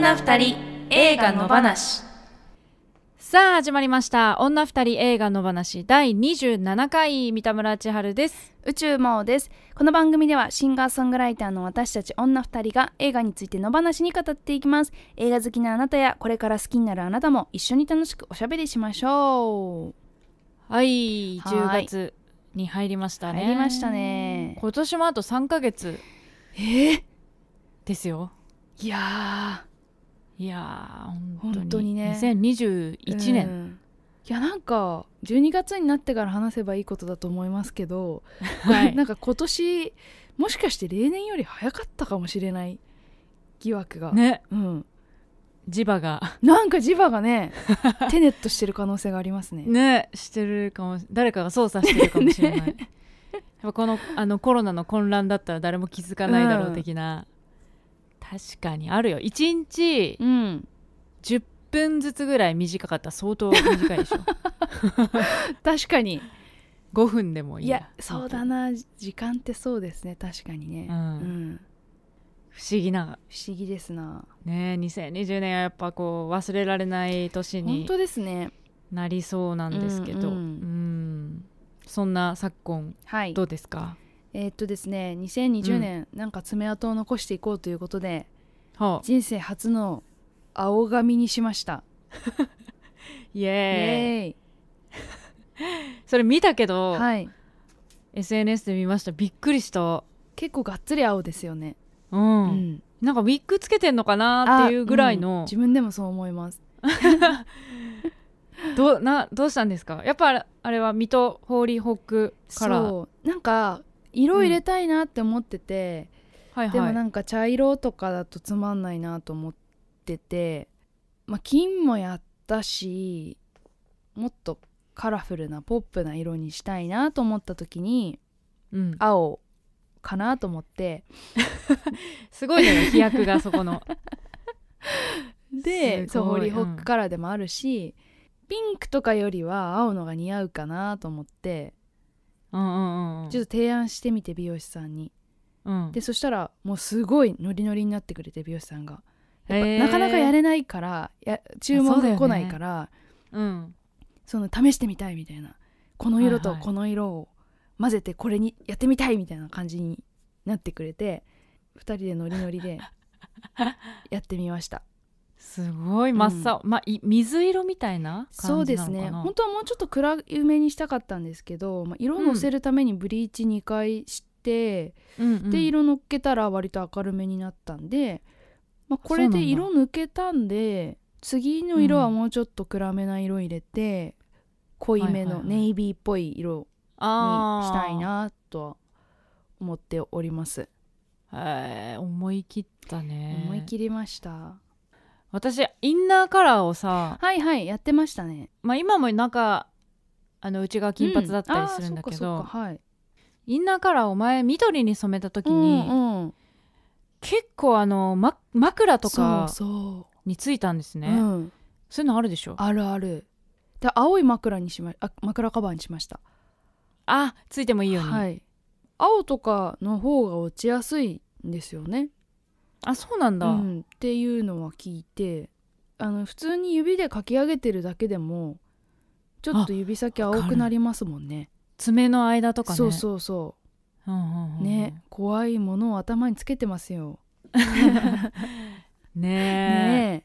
女二人映画の話さあ始まりました女二人映画の話第27回三田村千春です宇宙魔王ですこの番組ではシンガーソングライターの私たち女二人が映画についての話に語っていきます映画好きなあなたやこれから好きになるあなたも一緒に楽しくおしゃべりしましょうはい10月に入りましたね入りましたね今年もあと3ヶ月えーですよいやいや本当に本当にね2021年、うん、いやなんか12月になってから話せばいいことだと思いますけど、はい、なんか今年もしかして例年より早かったかもしれない疑惑がね、うん、磁場がなんか磁場がね テネットしてる可能性がありますねねしてるかも誰かが操作してるかもしれない、ね、やっぱこのあのコロナの混乱だったら誰も気づかないだろう的な、うん確かにあるよ1日うん10分ずつぐらい短かったら相当短いでしょ 確かに5分でもいいいやそうだな時間ってそうですね確かにね、うん、うん、不思議な不思議ですなね2020年はやっぱこう忘れられない年に本当ですねなりそうなんですけど、うん、、そんな昨今、はい、どうですかえー、っとですね2020年、なんか爪痕を残していこうということで、人生初の青髪にしました イエーイ それ見たけど、はい、SNS で見ましたびっくりした結構がっつり青ですよねうん、うん、なんかウィッグつけてんのかなっていうぐらいの、うん、自分でもそう思います どなどうしたんですかやっぱあれは水戸ホーリーホックからそうなんか色入れたいなって思ってて、はいはい、でもなんか茶色とかだとつまんないなと思ってて、まあ、金もやったしもっとカラフルなポップな色にしたいなと思った時に、うん、青かなと思って すごいね飛躍がそこの。でそうホリホックカラーでもあるし、ピンクとかよりは青のが似合うかなと思ってうんうんちょっと提案してみて美容師さんに、うん、でそしたらもうすごいノリノリになってくれて美容師さんがなかなかやれないからや注文が来ないから、うん、その試してみたいみたいなこの色とこの色を混ぜてこれにやってみたいみたいな感じになってくれて2人でノリノリでやってみましたすごい真っ青、うん、まあ、水色みたいなそうですね本当はもうちょっと暗めにしたかったんですけど、まあ、色のせるためにブリーチ2回して、うん、で色のっけたら割と明るめになったんで、まあ、これで色抜けたんで次の色はもうちょっと暗めな色入れて、うん、濃いめのネイビーっぽい色にしたいなとは思っております。はい、思い切ったね思い切りました私インナーカラーをさ、はいはいやってましたねまあ、今もなんかあの内側金髪だったりするんだけど、うんはい、インナーカラーを前緑に染めた時に、うんうん、結構あの、ま、枕とかについたんですね、うん、そういうのあるでしょあるあるで青い枕にしまあ枕カバーにしましたあついてもいいようはい、青とかの方が落ちやすいんですよねあそうなんだ、うん、っていうのは聞いてあの普通に指でかき上げてるだけでもちょっと指先青くなりますもんね爪の間とかねそうそうそう,、うんうんうん、ね怖いものを頭につけてますよ ねえ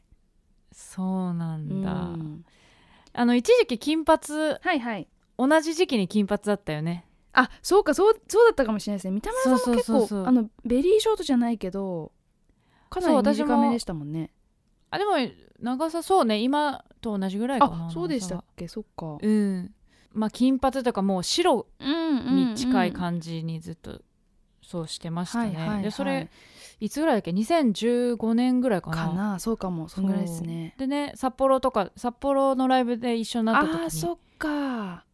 そうなんだ、うん、あの一時期金髪はいはい同じ時期に金髪だったよねあそうかそうそうだったかもしれないですね三田村さんも結構あのベリーショートじゃないけどかなり短めでしたもんねあでも長さそうね今と同じぐらいかなあそうでしたっけそっかうんまあ金髪とかもう白に近い感じにずっとそうしてましたね、でそれいつぐらいだっけ2015年ぐらいかなかなそうかもそんぐらいですねでね札幌とか札幌のライブで一緒になった時にあそっか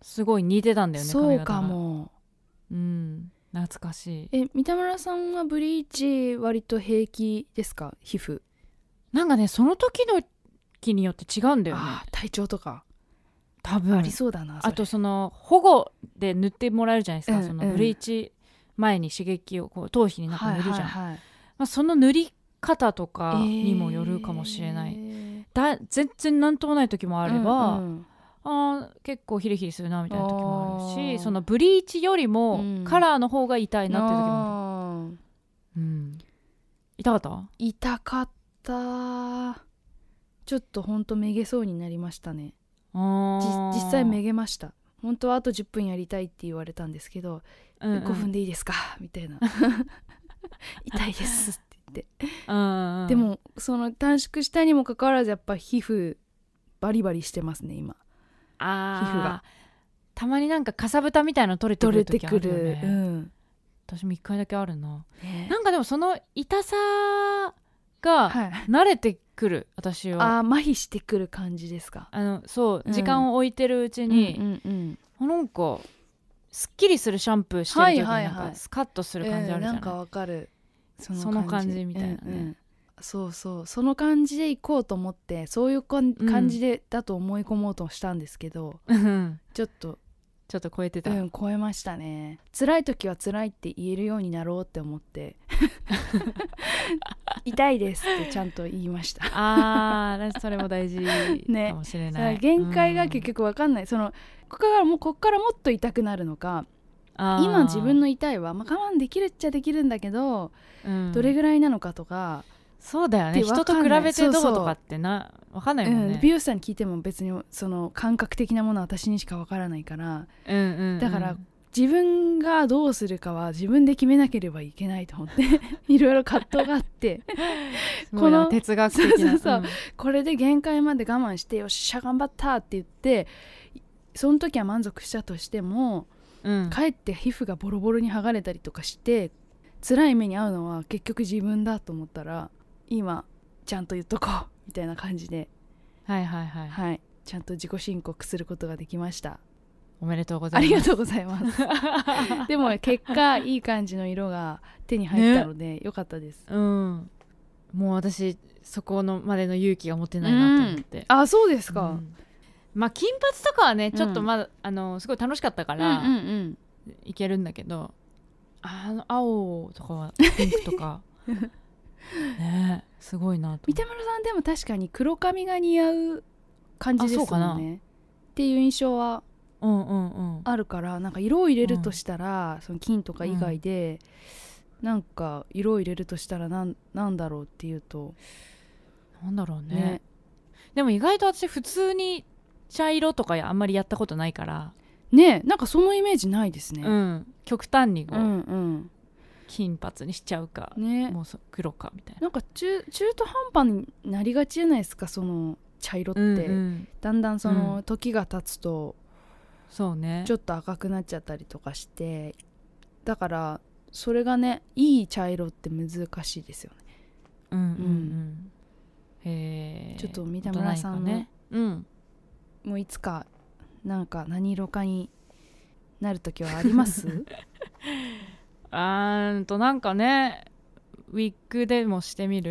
すごい似てたんだよねそうかもうん懐かしいえ三田村さんはブリーチ割と平気ですか皮膚なんかねその時の気によって違うんだよねあ体調とか多分ありそうだなあとその保護で塗ってもらえるじゃないですか、うん、そのブリーチ前に刺激をこう頭皮になんか塗るじゃん、はいまあ、その塗り方とかにもよるかもしれない、えー、だ全然何ともない時もあれば、うんうんあ結構ヒリヒリするなみたいな時もあるしそのブリーチよりもカラーの方が痛いなっていう時もある、うん、痛かった痛かったちょっとほんとめげそうになりましたね実際めげました本当はあと10分やりたいって言われたんですけど、うんうん、5分でいいですかみたいな 痛いですって言って、でもその短縮したにもかかわらずやっぱ皮膚バリバリしてますね今皮膚がたまになんかかさぶたみたいの取れてくる時あるうん、私も1回だけあるな、ね、なんかでもその痛さが慣れてくる、はい、私はああ麻痺してくる感じですかあのそう、うん、時間を置いてるうちに、うんうんうん、なんかすっきりするシャンプーしてる時になんかスカッとする感じあるじゃない、えー、なんかわかるその感じみたいなね、うんうん、そうそうその感じで行こうと思ってそういう感じで、だと思い込もうとしたんですけど、ちょっとちょっと超えてたうん超えましたね辛い時は辛いって言えるようになろうって思って 痛いですってちゃんと言いましたあーそれも大事 かもしれない、ね、限界が結局わかんない、うん、そのここからもうこっからもっと痛くなるのか今自分の痛いは、まあ、我慢できるっちゃできるんだけど、うん、どれぐらいなのかとかそうだよね人と比べてどうとかってなわかんないもんね、うん、美容師さんに聞いても別にその感覚的なものは私にしか分からないから、うんうんうん、だから自分がどうするかは自分で決めなければいけないと思って いろいろ葛藤があって この哲学的なそうそう、うん、これで限界まで我慢してよっしゃ頑張ったって言ってその時は満足したとしても、うん、かえって皮膚がボロボロに剥がれたりとかして辛い目に遭うのは結局自分だと思ったら今ちゃんと言っとこう みたいな感じではいはいはい、はい、ちゃんと自己申告することができましたおめでとうございますありがとうございます でも結果いい感じの色が手に入ったので、ね、よかったですうんもう私そこのまでの勇気が持てないなと思って、うん、あそうですか、うん、まあ金髪とかはねちょっとまだ、うん、あのすごい楽しかったから、うんうんうん、いけるんだけどあの青とかはピンクとか ねすごいな三田村さんでも確かに黒髪が似合う感じですよねっていう印象はあるから、うんうん、なんか色を入れるとしたら、うん、その金とか以外で、うん、なんか色を入れるとしたらなんなんだろうっていうとなんだろうね、ね、でも意外と私普通に茶色とかあんまりやったことないからねなんかそのイメージないですね、うん、極端にこう、うんうん、金髪にしちゃうか、ね、もう黒かみたいななんか中中途半端になりがちじゃないですかその茶色って、うんうん、だんだんその時が経つと、そうねちょっと赤くなっちゃったりとかしてだからそれがねいい茶色って難しいですよねうんうんうん、へえちょっと三田村さんね、うん、もういつかなんか何色かになる時はあります あーんとなんかねウィッグでもしてみる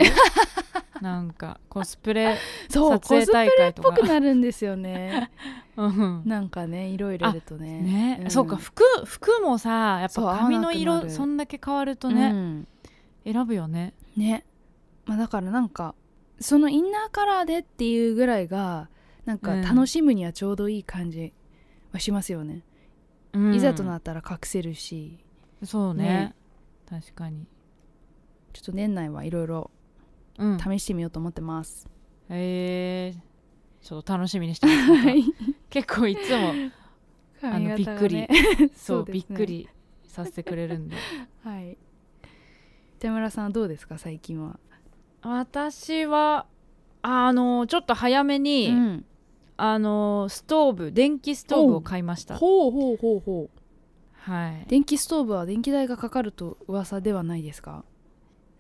なんかコスプレそうコスプレっぽくなるんですよね うんなんかねいろいろいるとねね、んそうか服服もさやっぱ髪の色そんだけ変わるとうね、ん選ぶよねね、まあ、だからなんかそのインナーカラーでっていうぐらいがなんか楽しむにはちょうどいい感じはしますよね、いざとなったら隠せるしそうねね確かにちょっと年内はいろいろ試してみようと思ってます、へえちょっと楽しみにしてます結構いつも あのびっくり そうそうねびっくりさせてくれるんで はい手村さんはどうですか最近は、私はあのちょっと早めに、うん、あのストーブ電気ストーブを買いましたほうほうほうほうはい電気ストーブは電気代がかかると噂ではないですか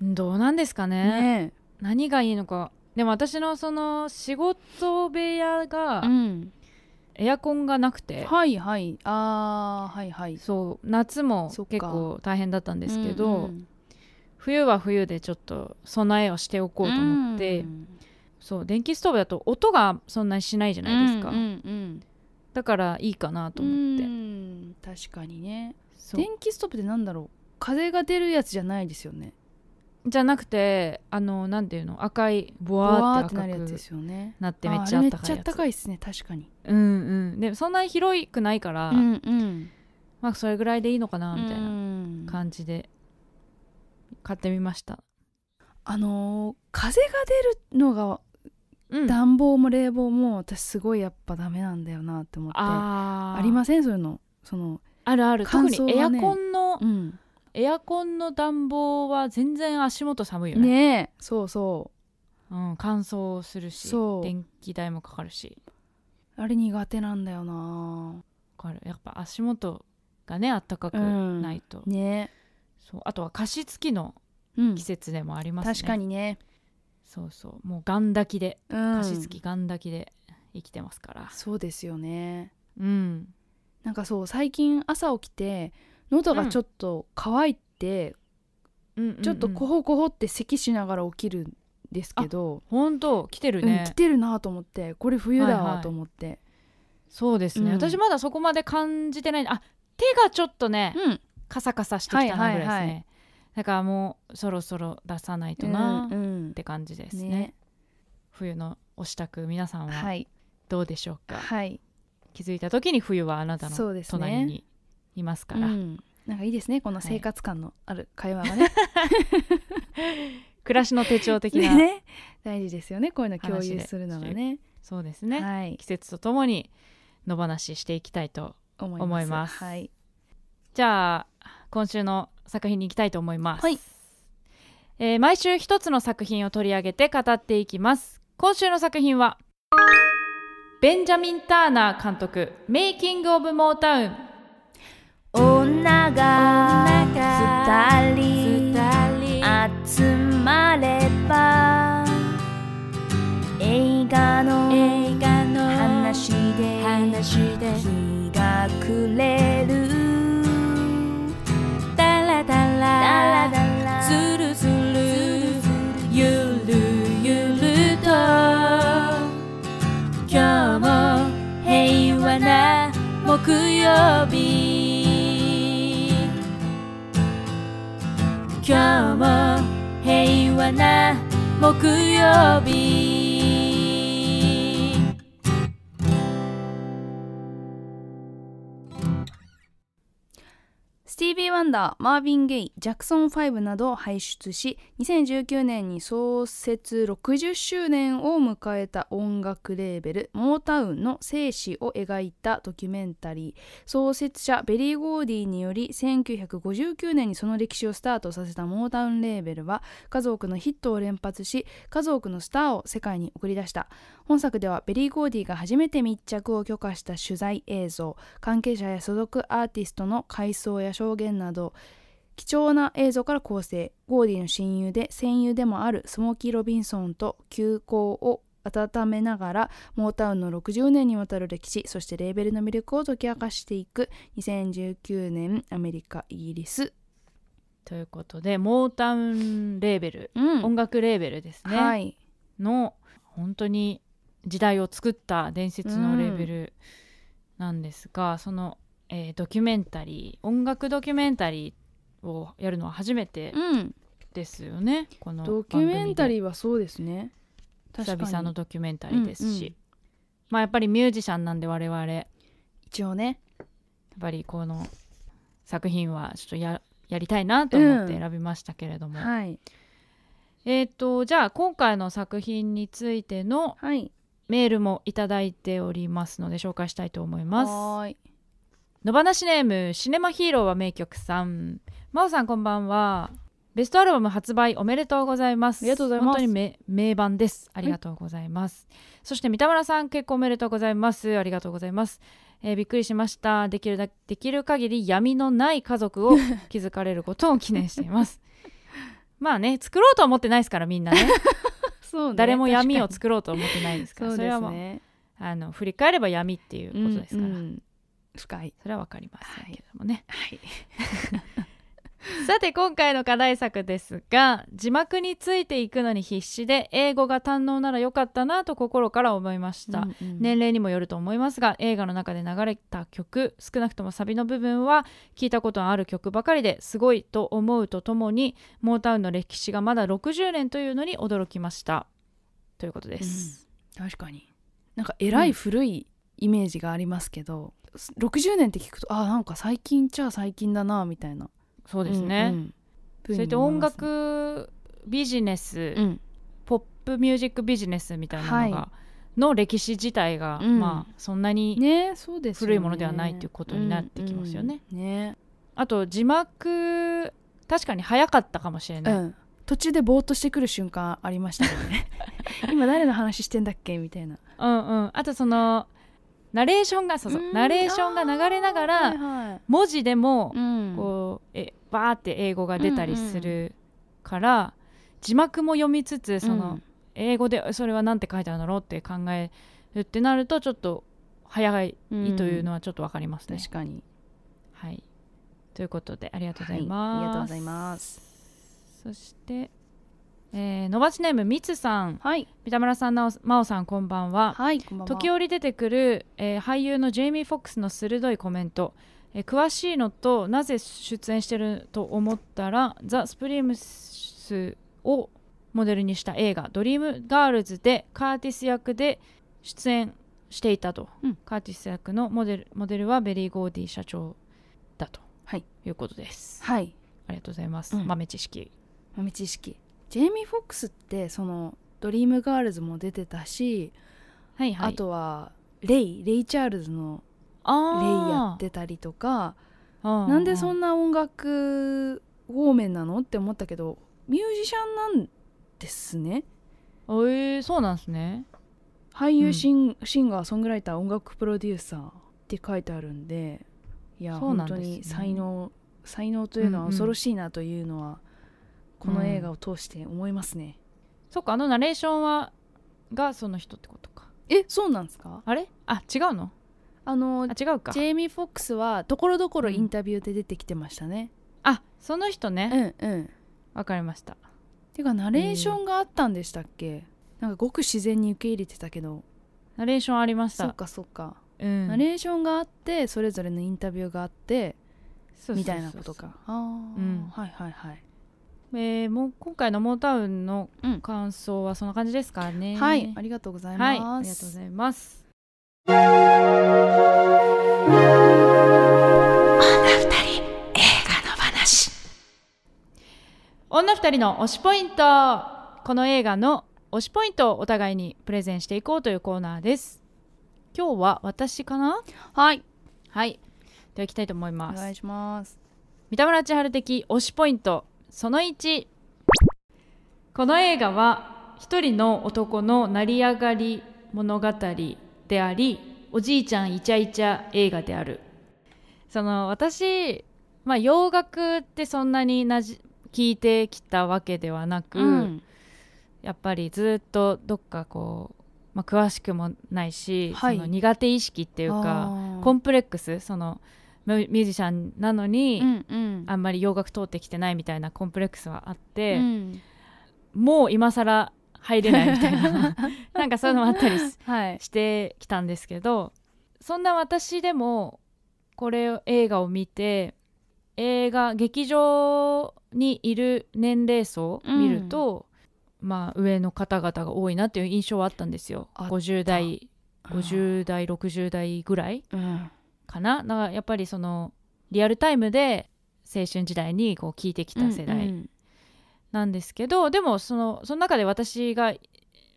どうなんですかねね何がいいのかでも私のその仕事部屋がエアコンがなくて、はいはいあーはいはいそう夏も結構大変だったんですけど、うんうん冬は冬でちょっと備えをしておこうと思って、うんそう電気ストーブだと音がそんなにしないじゃないですか、うんうんうんだからいいかなと思ってうん確かにね電気ストップってなんだろう風が出るやつじゃないですよねじゃなくてあの何ていうの赤いボワーってなるやつですよねなってめっちゃあったかいめっちゃあいですね確かにうんうんでもそんなに広いくないから、うんうん、まあそれぐらいでいいのかなみたいな感じで買ってみましたあのー、風が出るのが暖房も冷房も私すごいやっぱダメなんだよなって思ってありませんそういうのそのあるある、ね、特にエアコンの、うん、エアコンの暖房は全然足元寒いよねねそうそう、うん、乾燥するし電気代もかかるしあれ苦手なんだよなかるやっぱ足元がねあったかくないと、うん、ねそうあとは加湿器の季節でもありますね、うん、確かにねそうそうもうガンだきで、加湿器ガンだきで生きてますからそうですよねうんなんかそう最近朝起きて喉がちょっと乾いて、うん、ちょっとコホコホって咳しながら起きるんですけど本当来てるね、うん、来てるなと思ってこれ冬だわと思って、はいはい、そうですね、うん、私まだそこまで感じてないあ手がちょっとね、カサカサしてきたなぐらいですね、はいはいはいだからもうそろそろ出さないとなって感じですねうんうんね、冬のお支度皆さんはどうでしょうか、はい、気づいた時に冬はあなたの隣にいますから、ねうん、なんかいいですねこの生活感のある会話がね、はい、暮らしの手帳的な、ね、大事ですよねこういうの共有するのがねそうですね、はい、季節とともに野放ししていきたいと思います、はい、じゃあ今週の作品に行きたいと思います、はい、えー、毎週一つの作品を取り上げて語っていきます今週の作品はベンジャミン・ターナー監督「メイキング・オブ・モータウン」女が二人集まれば映画の話で日が暮れ木曜日今日も平和な木曜日ティービー・ワンダーマーヴィン・ゲイジャクソン5などを輩出し2019年に創設60周年を迎えた音楽レーベルモータウンの生死を描いたドキュメンタリー創設者ベリー・ゴーディにより1959年にその歴史をスタートさせたモータウンレーベルは数多くのヒットを連発し数多くのスターを世界に送り出した本作ではベリー・ゴーディが初めて密着を許可した取材映像関係者や所属アーティストの回想や紹介表現など貴重な映像から構成ゴーディの親友で戦友でもあるスモーキー・ロビンソンと休校を温めながらモータウンの60年にわたる歴史そしてレーベルの魅力を解き明かしていく2019年アメリカイギリスということでモータウンレーベル、うん、音楽レーベルですね、はい、の本当に時代を作った伝説のレーベルなんですが、うん、そのえー、ドキュメンタリー音楽ドキュメンタリーをやるのは初めてですよね、うん、このドキュメンタリーはそうですね久々のドキュメンタリーですし、うんうん、まあやっぱりミュージシャンなんで我々一応ねやっぱりこの作品はちょっとややりたいなと思って選びましたけれども、うんはい、えっ、ー、とじゃあ今回の作品についてのメールも頂いておりますので紹介したいと思います。野放しネームシネマヒーローは名曲さん真央さんこんばんはベストアルバム発売おめでとうございます。ありがとうございます。本当に名名盤です。ありがとうございます。そして三田村さん結婚おめでとうございます。ありがとうございます。えー、びっくりしました。できるだできる限り闇のない家族を築 かれることを記念しています。まあね作ろうと思ってないですからみんなね。そう、ね、誰も闇を作ろうと思ってないですからそれはもうあの振り返れば闇っていうことですから。うんうん深いそれは分かりませんけどもね、はい、さて今回の課題作ですが字幕についていくのに必死で英語が堪能なら良かったなと心から思いました、うんうん、年齢にもよると思いますが映画の中で流れた曲少なくともサビの部分は聞いたことのある曲ばかりですごいと思うとともにモータウンの歴史がまだ60年というのに驚きましたということです、うん、確かになんかえらい古いイメージがありますけど60年って聞くとあなんか最近ちゃ最近だなみたいなそうですね、うん、うん、それと音楽ビジネス、うん、ポップミュージックビジネスみたいなのが、はい、の歴史自体が、うん、まあそんなに古いものではないということになってきますよね。うんね、あと字幕確かに早かったかもしれない、途中でぼーっとしてくる瞬間ありましたよね 今誰の話してんだっけみたいな。うんうん、あとそのナレーションがそうそうナレーションが流れながら、文字でも、こうえバーって英語が出たりするから、字幕も読みつつその、英語でそれは何て書いてあるんだろうって考えるってなるとちょっと早いというのはちょっと分かりますね。確かにはいということでありがとうございます。ありがとうございますそしてえー、伸ばしネームみつさん、はい、三田村さんなお真央さんこんばんは、はい、んんは時折出てくる、えー、俳優のジェイミー・フォックスの鋭いコメント、えー、詳しいのとなぜ出演してると思ったらザ・スプリームスをモデルにした映画「ドリームガールズ」でカーティス役で出演していたと、うん、カーティス役のモデルモデルはベリー・ゴーディ社長だと、はい、いうことです。はいありがとうございます、うん、豆知識豆知識ジェイミー・フォックスってその「ドリームガールズ」も出てたし、はいはい、あとはレイレイ・チャールズのレイやってたりとかなんでそんな音楽方面なのって思ったけどミュージシャンなんですね。えー、そうなんですね俳優シンうん、シンガーソングライター音楽プロデューサーって書いてあるんでいや、ね、本当に才能才能というのは恐ろしいなというのは、この映画を通して思いますね、うん、そっかあのナレーションはがその人ってことかえそうなんですかあれあ違うのあのあ違うかジェイミー・フォックスはところどころインタビューで出てきてましたね、うん、あその人ねうんうんわかりましたてかナレーションがあったんでしたっけ、えー、なんかごく自然に受け入れてたけどナレーションありましたそっかそっか、うん、ナレーションがあってそれぞれのインタビューがあってみたいなことかああ、うん、はいはいはいえー、もう今回のモータウンの感想はそんな感じですかね、うん、はいありがとうございます、はい、ありがとうございます女二人の推しポイントこの映画の推しポイントをお互いにプレゼンしていこうというコーナーです今日は私かなはいはいではいきたいと思いますお願いします三田村千春的推しポイントその1この映画は一人の男の成り上がり物語でありおじいちゃんイチャイチャ映画であるその私、まあ、洋楽ってそんなになじ聞いてきたわけではなく、うん、やっぱりずっとどっかこう、まあ、詳しくもないし、はい、その苦手意識っていうかコンプレックスそのミュージシャンなのに、うんうん、あんまり洋楽通ってきてないみたいなコンプレックスはあって、うん、もう今更入れないみたいな なんかそういうのもあったり はい、してきたんですけどそんな私でもこれ映画を見て映画劇場にいる年齢層を見ると、うん、まあ上の方々が多いなっていう印象はあったんですよ50代50代60代ぐらい。うんかなだからやっぱりそのリアルタイムで青春時代にこう聞いてきた世代なんですけど、うんうん、でもそのその中で私が、え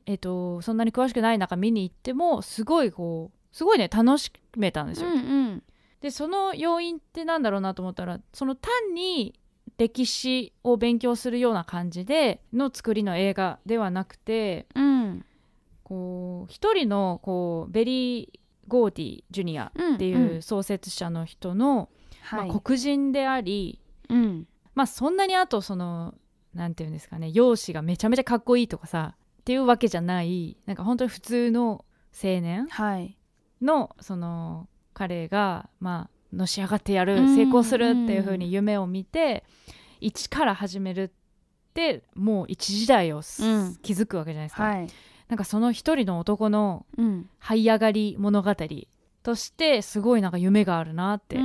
ーと、そんなに詳しくない中見に行ってもすごいこうすごいね楽しめたんですよ。うんうん、でその要因ってなんだろうなと思ったらその単に歴史を勉強するような感じでの作りの映画ではなくて、うん、こう一人のこうベリーゴーディジュニアっていう創設者の人の、うんうん、まあ、黒人であり、はい、まあ、そんなにあとその何て言うんですかね容姿がめちゃめちゃかっこいいとかさっていうわけじゃないなんか本当に普通の青年の、はい、その彼が、まあ、のし上がってやる成功するっていうふうに夢を見て、一から始めるってもう一時代を、うん、築くわけじゃないですか。はいなんかその一人の男の這い上がり物語としてすごいなんか夢があるなって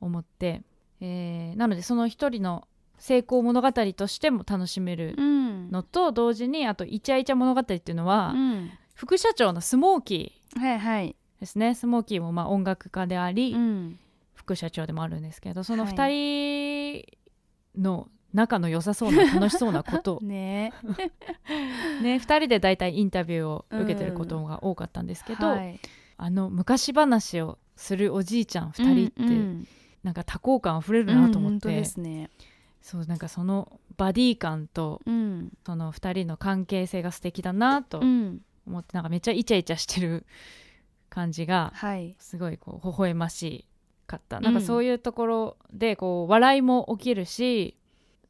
思って、うん、えー、なのでその一人の成功物語としても楽しめるのと同時にあと「イチャイチャ物語」っていうのは、副社長のスモーキーですね、はいはい、スモーキーもま音楽家であり、副社長でもあるんですけどその二人の仲の良さそうな楽しそうなこと ね ね2人で大体インタビューを受けてることが多かったんですけど、うんはい、あの昔話をするおじいちゃん2人って、うんうん、なんか多幸感あふれるなと思って、うんね、そうなんかそのバディ感と、うん、その2人の関係性が素敵だなと思って、なんかめっちゃイチャイチャしてる感じが、はい、すごいこう微笑ましかった、なんかそういうところでこう笑いも起きるし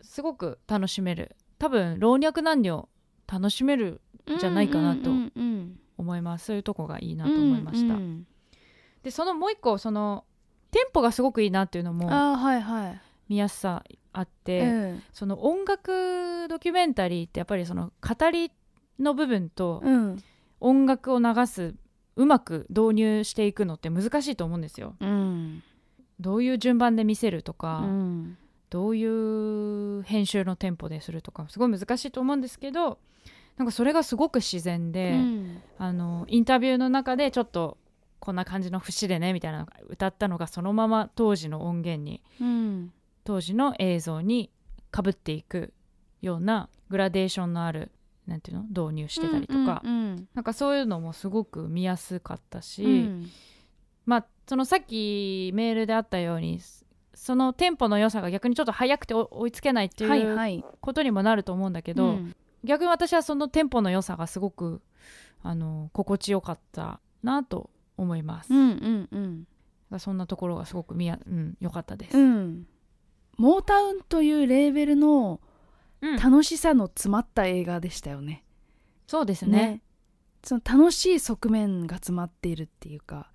すごく楽しめる多分老若男女楽しめるじゃないかなと思います、そういうとこがいいなと思いました、うんうん、でそのもう一個そのテンポがすごくいいなっていうのもはいはい、見やすさあって、うん、その音楽ドキュメンタリーってやっぱりその語りの部分と音楽を流すうまく導入していくのって難しいと思うんですよ。うん、どういう順番で見せるとか、うどういう編集のテンポでするとかすごい難しいと思うんですけどなんかそれがすごく自然で、うん、あのインタビューの中でちょっとこんな感じの節でねみたいなのが歌ったのがそのまま当時の音源に、うん、当時の映像にかぶっていくようなグラデーションのあるなんていうの導入してたりとか、うんうんうん、なんかそういうのもすごく見やすかったし、うん、まあそのさっきメールであったようにそのテンポの良さが逆にちょっと速くて追いつけないっていうことにもなると思うんだけど、はいはいうん、逆に私はそのテンポの良さがすごくあの心地よかったなと思います。うんうんうん、そんなところがすごく良、うん、かったです、うん、モータウンというレーベルの楽しさの詰まった映画でしたよね。そうですね、ね、その楽しい側面が詰まっているっていうか。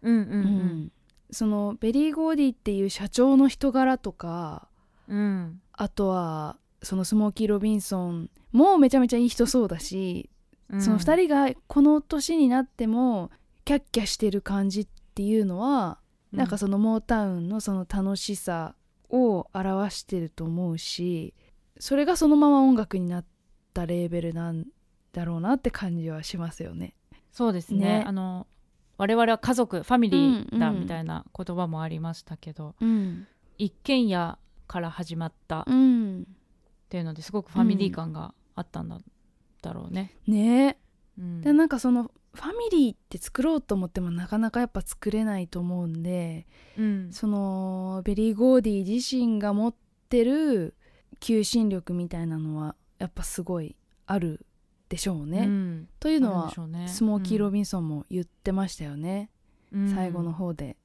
うんうん、うんそのベリー・ゴーディっていう社長の人柄とか、うん、あとはそのスモーキー・ロビンソンもめちゃめちゃいい人そうだし、うん、その2人がこの年になってもキャッキャしてる感じっていうのは、うん、なんかそのモータウンのその楽しさを表してると思うしそれがそのまま音楽になったレーベルなんだろうなって感じはしますよね。そうですね、ね、あの我々は家族ファミリーだみたいな言葉もありましたけど、うんうん、一軒家から始まったっていうのですごくファミリー感があったんだ,、だろうね。ね、うん、でなんかそのファミリーって作ろうと思ってもなかなかやっぱ作れないと思うんで、うん、そのベリー・ゴーディ自身が持ってる求心力みたいなのはやっぱすごいあるでしょうね。うん、というのは、ね、スモーキー・ロビンソンも言ってましたよね、うん、最後の方で。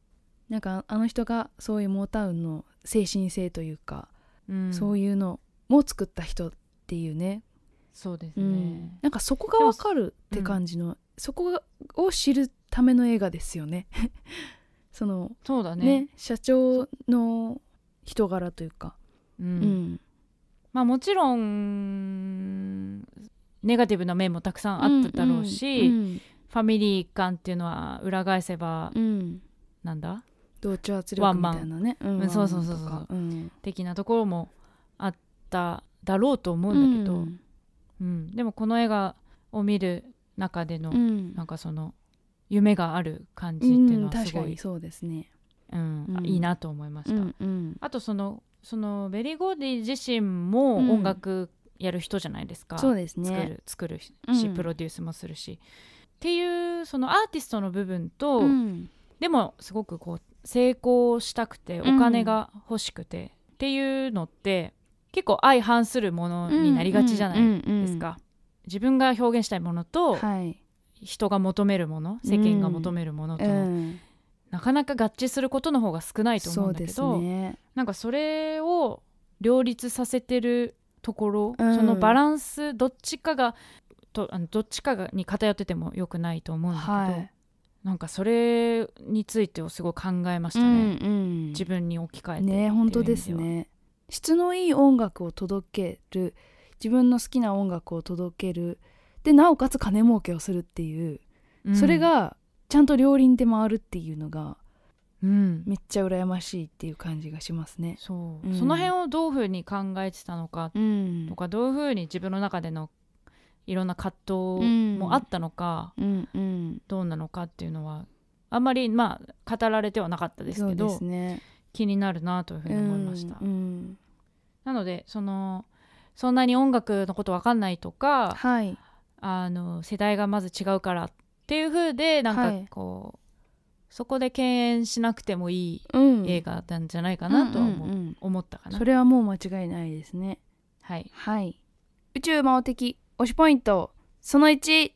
なんかあの人がそういうモータウンの精神性というか、うん、そういうのも作った人っていうねそうですね、うん、なんかそこがわかるって感じの、うん、そこを知るための映画ですよね そのそうだね、ね、社長の人柄というかうん、まあもちろんネガティブな面もたくさんあっただろうし、うんうん、ファミリー感っていうのは裏返せば、うん、なんだ同調圧力みたいなね、うん、そうそうそうそう、うん、的なところもあっただろうと思うんだけど、うん、うん、でもこの映画を見る中での、うん、なんかその夢がある感じっていうのはすごい、そうですね、うんいいなと思いました、うんうん、あとそのそのベリー・ゴーディ自身も音楽やる人じゃないですかそうですね作る作るし、うん、プロデュースもするしっていうそのアーティストの部分と、うん、でもすごくこう成功したくてお金が欲しくて、っていうのって結構相反するものになりがちじゃないですか。自分が表現したいものと、はい、人が求めるもの世間が求めるものと、うん、なかなか合致することの方が少ないと思うんだけど、ね、なんかそれを両立させてるところ、うん、そのバランスどっちかがとあのどっちかがに偏っててもよくないと思うんだけど、はい、なんかそれについてをすごい考えましたね、うんうん、自分に置き換えてね本当ですね質のいい音楽を届ける自分の好きな音楽を届けるでなおかつ金儲けをするっていう、うん、それがちゃんと両輪で回るっていうのがうん、めっちゃ羨ましいっていう感じがしますね。そう、うん、その辺をどういうふうに考えてたのかとか、うん、どういうふうに自分の中でのいろんな葛藤もあったのか、うんうん、どうなのかっていうのはあんまりまあ語られてはなかったですけど、ね、気になるなというふうに思いました。なのでそのそんなに音楽のことわかんないとか、はい、あの世代がまず違うからっていうふうでなんかこう、はいそこで敬遠しなくてもいい映画だったんじゃないかなとは思,、う思ったかなそれはもう間違いないですねはい、はい、宇宙魔王的推しポイントその1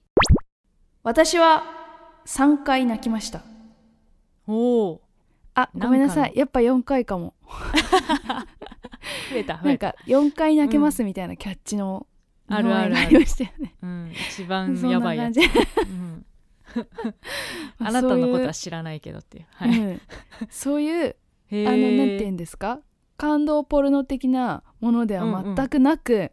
私は3回泣きましたおおあごめんなさいやっぱ4回かも増えたなんか4回泣けますみたいなキャッチの、うん、あるあるありましたよね、うん、一番 やばいやつ、あなたのことは知らないけどっていう、はい、うそういうあのなんて言うんですか感動ポルノ的なものでは全くなく、うんうん、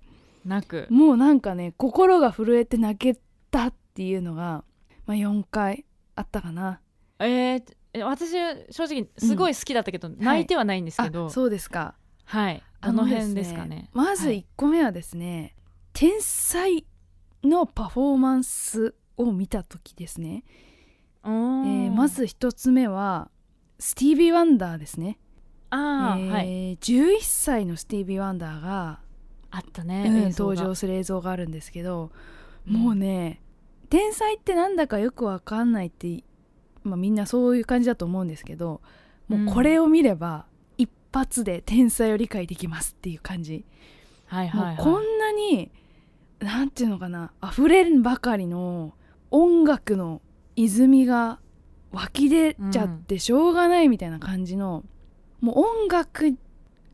なくもうなんかね心が震えて泣けたっていうのが、まあ、4回あったかな。えー、私正直すごい好きだったけど、うん、泣いてはないんですけど、はい、そうですかはいあの辺ですかね、ね、まず1個目はですね、はい、天才のパフォーマンスを見た時ですね、えー、まず一つ目はスティービー・ワンダーですねあ、えー、はい、11歳のスティービー・ワンダーがあったね、うん、登場する映像があるんですけど、もうね天才ってなんだかよくわかんないって、まあ、みんなそういう感じだと思うんですけどもうこれを見れば一発で天才を理解できますっていう感じ。はいはい、こんなに何て言うのかな溢れんばかりの音楽の泉が湧き出ちゃってしょうがないみたいな感じの、うん、もう音楽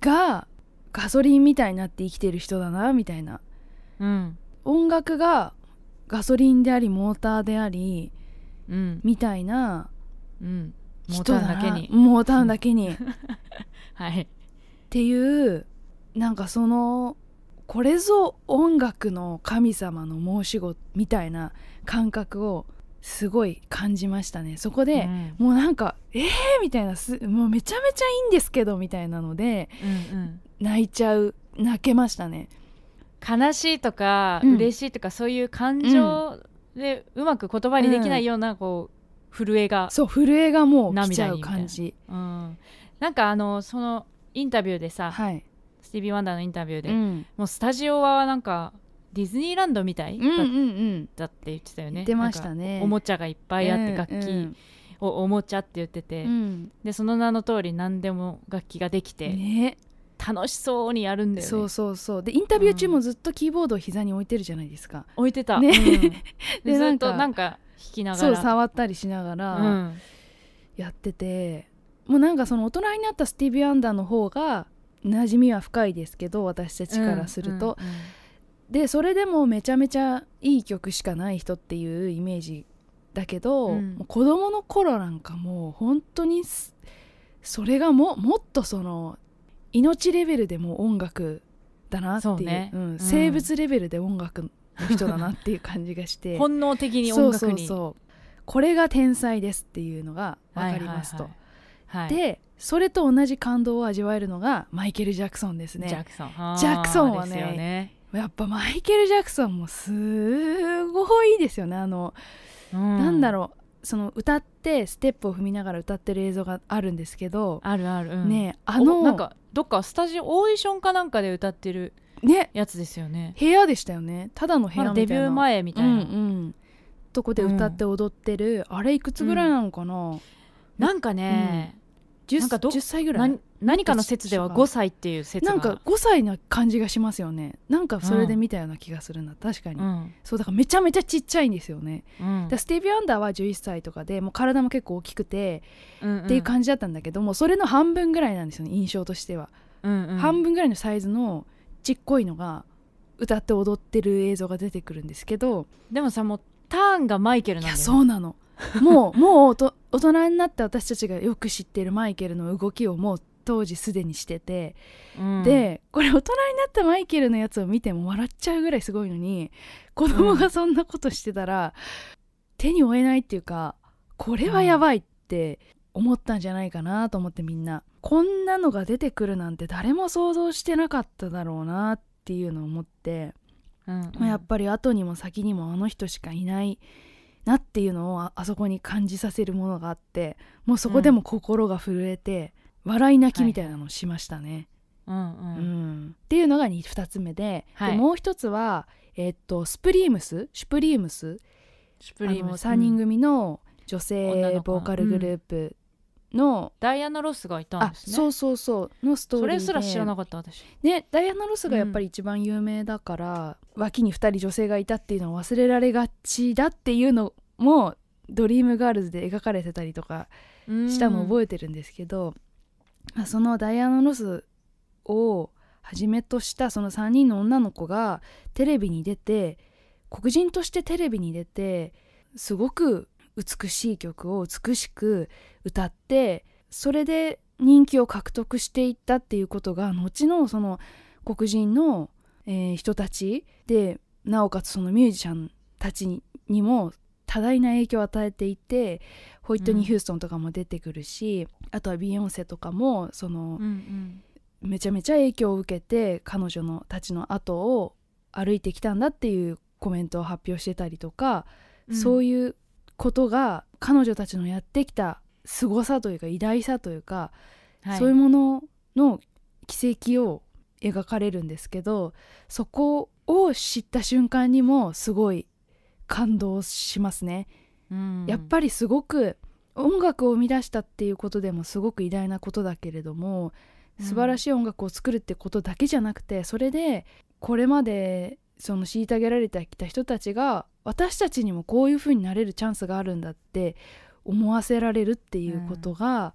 がガソリンみたいになって生きてる人だなみたいな、うん、音楽がガソリンでありモーターであり、うん、みたいな、うん、モーターだけにモーターだけに、はいっていうなんかそのこれぞ音楽の神様の申し子みたいな感覚をすごい感じましたねそこで、うん、もうなんか「えー!」みたいなもうめちゃめちゃいいんですけどみたいなので、うんうん、泣いちゃう泣けましたね悲しいとか、うん、嬉しいとかそういう感情でうまく言葉にできないような、うん、こう震えがそう震えがもう来ちゃう感じ、うん、なんかあのそのインタビューでさ、はい、スティービー・ワンダーのインタビューで、もうスタジオはなんかディズニーランドみたいだ,、うんうんうん、だって言ってたよね。出ましたね。おもちゃがいっぱいあって、楽器をおもちゃって言ってて、でその名の通り何でも楽器ができて、ね、楽しそうにやるんだよね。そうそうそうでインタビュー中もずっとキーボードを膝に置いてるじゃないですか。置いてた。ね、でずっとなんか弾きながら触ったりしながらやってて、もうなんかその大人になったスティービー・アンダーの方が馴染みは深いですけど私たちからすると。うんうんうんでそれでもめちゃめちゃいい曲しかない人っていうイメージだけど、うん、子どもの頃なんかもう本当にそれがももっとその命レベルでも音楽だなっていう、ねうん、生物レベルで音楽の人だなっていう感じがして本能的に音楽にそうこれが天才ですっていうのが分かりますと。はいはいはい、でそれと同じ感動を味わえるのがマイケル・ジャクソンですね。ジャクソンはね、ね、やっぱマイケル・ジャクソンもすごいですよねあの、うん、なんだろうその歌ってステップを踏みながら歌ってる映像があるんですけどあるある、うん、ねあのなんかどっかスタジオオーディションかなんかで歌ってるねやつですよね部屋でしたよねただの部屋みたいな、ま、デビュー前みたいな、うんうん、とこで歌って踊ってる、うん、あれいくつぐらいなのかな、うん、なんかね、10, なんか10歳ぐらい何かの説では5歳っていう説がなんか5歳な感じがしますよねなんかそれで見たような気がするな、うん、確かに、うん、そうだからめちゃめちゃちっちゃいんですよね、うん、だスティービー・アンダーは11歳とかでもう体も結構大きくて、うんうん、っていう感じだったんだけどもそれの半分ぐらいなんですよね印象としては、うんうん、半分ぐらいのサイズのちっこいのが歌って踊ってる映像が出てくるんですけどでもさもうターンがマイケルなんだよ、ね、そうなのもう もう大人になって私たちがよく知ってるマイケルの動きをもう当時すでにしてて、うん、でこれ大人になったマイケルのやつを見ても笑っちゃうぐらいすごいのに子供がそんなことしてたら、うん、手に負えないっていうかこれはやばいって思ったんじゃないかなと思ってみんなこんなのが出てくるなんて誰も想像してなかっただろうなっていうのを思って、うんうん、まあ、やっぱり後にも先にもあの人しかいない。なっていうのをあそこに感じさせるものがあってもうそこでも心が震えて、うん、笑い泣きみたいなのをしましたね。っていうのが 2, 2つ目ではい、でもう一つは、えー、っとスプリームスシュプリームスシプリームス3人組の女性ボーカルグループのダイアナ・ロスがいたんですねそうそうそうのストーリーでそれすら知らなかった私ねダイアナ・ロスがやっぱり一番有名だから、うん、脇に2人女性がいたっていうのを忘れられがちだっていうのも「ドリームガールズ」で描かれてたりとかしたの覚えてるんですけど、まあ、そのダイアナ・ロスをはじめとしたその3人の女の子がテレビに出て黒人としてテレビに出てすごく美しい曲を美しく歌ってそれで人気を獲得していったっていうことが後のその黒人の、えー、人たちでなおかつそのミュージシャンたちにも多大な影響を与えていてホイットニー・ヒューストンとかも出てくるし、うん、あとはビヨンセとかもその、うんうん、めちゃめちゃ影響を受けて彼女のたちの後を歩いてきたんだっていうコメントを発表してたりとか、うん、そういうことが彼女たちのやってきた凄さというか偉大さというか、はい、そういうものの奇跡を描かれるんですけどそこを知った瞬間にもすごい感動しますね。うん、やっぱりすごく音楽を生み出したっていうことでもすごく偉大なことだけれども素晴らしい音楽を作るってことだけじゃなくて、うん、それでこれまでその虐げられてきた人たちが私たちにもこういうふうになれるチャンスがあるんだって思わせられるっていうことが、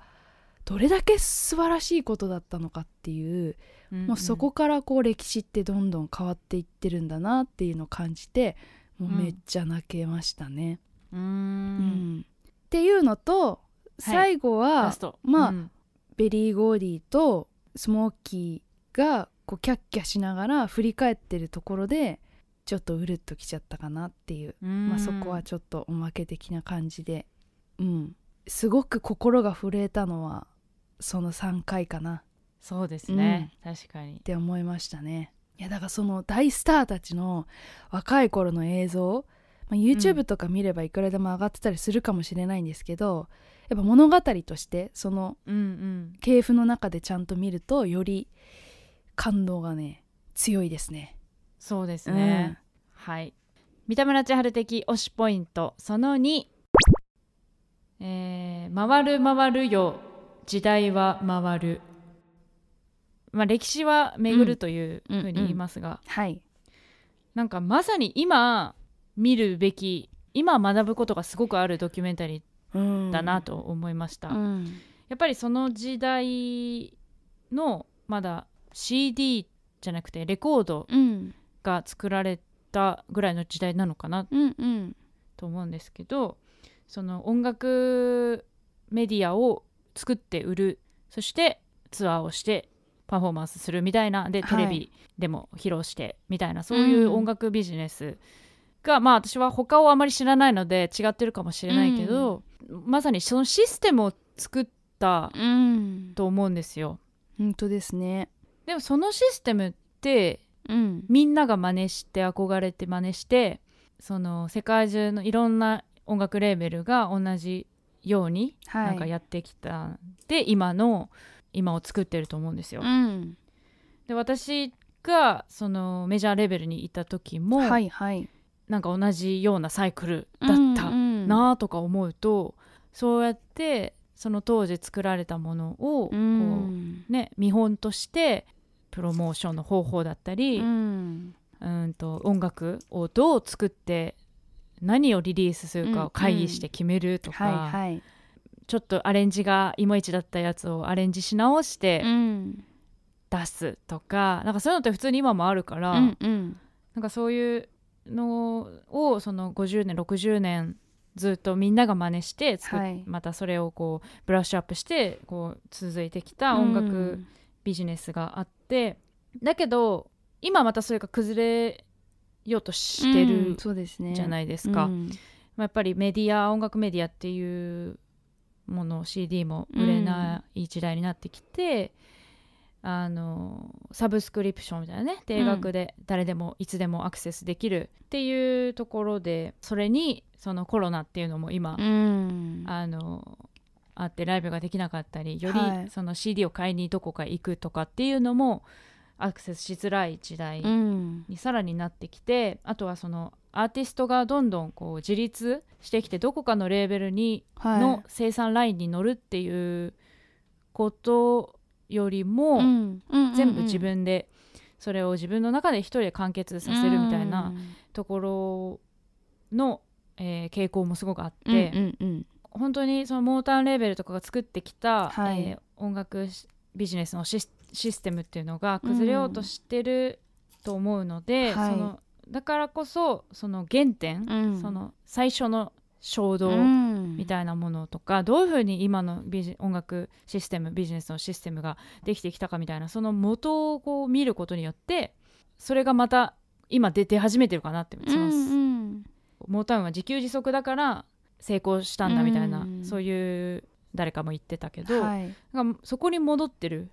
どれだけ素晴らしいことだったのかっていううんうん、もうそこからこう歴史ってどんどん変わっていってるんだなっていうのを感じてもうめっちゃ泣けましたね。うん、うん、っていうのと最後は、はい、まあ、うん、ベリー・ゴーディーとスモーキーがこうキャッキャしながら振り返ってるところでちょっとうるっときちゃったかなっていう、まあ、そこはちょっとおまけ的な感じで、うん、すごく心が震えたのはその3回かな。そうですね、うん、確かにって思いましたね。いやだからその大スターたちの若い頃の映像、まあ、YouTube とか見ればいくらでも上がってたりするかもしれないんですけど、やっぱ物語としてその、系譜の中でちゃんと見るとより感動がね強いですね。そうですね、うん、はい三田村千春的推しポイントその2、えー、回る回るよ時代は回る」まあ、歴史は巡るというふうに言いますが、うんうんうん、はい、なんかまさに今見るべき今学ぶことがすごくあるドキュメンタリーだなと思いました、うんうん、やっぱりその時代のまだ CD じゃなくてレコードが作られたぐらいの時代なのかなと思うんですけど、うんうん、その音楽メディアを作って売るそしてツアーをしてパフォーマンスするみたいなでテレビでも披露してみたいな、はい、そういう音楽ビジネスが、うん、まあ私は他をあまり知らないので違ってるかもしれないけど、うん、まさにそのシステムを作ったと思うんですよ。うん、本当ですねでもそのシステムってうん、みんなが真似して憧れて真似してその世界中のいろんな音楽レーベルが同じようになんかやってきたで、はい、今の今を作ってると思うんですよ。うん、で私がそのメジャーレベルにいた時も、はいはい、なんか同じようなサイクルだったなあとか思うと、うんうん、そうやってその当時作られたものをこう、うん、ね、見本としてプロモーションの方法だったり、うん、うんと音楽をどう作って何をリリースするかを会議して決めるとか、ちょっとアレンジがいまいちだったやつをアレンジし直して出すとか、うん、なんかそういうのって普通に今もあるから、うんうん、なんかそういうのをその50年60年ずっとみんなが真似して、はい、またそれをこうブラッシュアップしてこう続いてきた音楽ビジネスがあっってだけど今またそれが崩れようとしてるじゃないですか。うんすねうん、やっぱりメディア音楽メディアっていうもの CD も売れない時代になってきて、うん、あのサブスクリプションみたいなね定額で誰でもいつでもアクセスできるっていうところでそれにそのコロナっていうのも今、あのあってライブができなかったりよりその CD を買いにどこか行くとかっていうのもアクセスしづらい時代にさらになってきて、うん、あとはそのアーティストがどんどんこう自立してきてどこかのレーベルにの生産ラインに乗るっていうことよりも、全部自分でそれを自分の中で一人で完結させるみたいなところの、えー、傾向もすごくあって。うんうんうん本当にそのモーターレーベルとかが作ってきた、はい、えー、音楽ビジネスのシステムっていうのが崩れようとしてると思うので、うんそのだからこそその原点、うん、その最初の衝動みたいなものとか、うん、どういうふうに今のビジ音楽システムビジネスのシステムができてきたかみたいなその元をこう見ることによってそれがまた今出て始めてるかなって思います。うんうん、モータウンは自給自足だから成功したんだみたいな、うん、そういう誰かも言ってたけど、はい、そこに戻ってる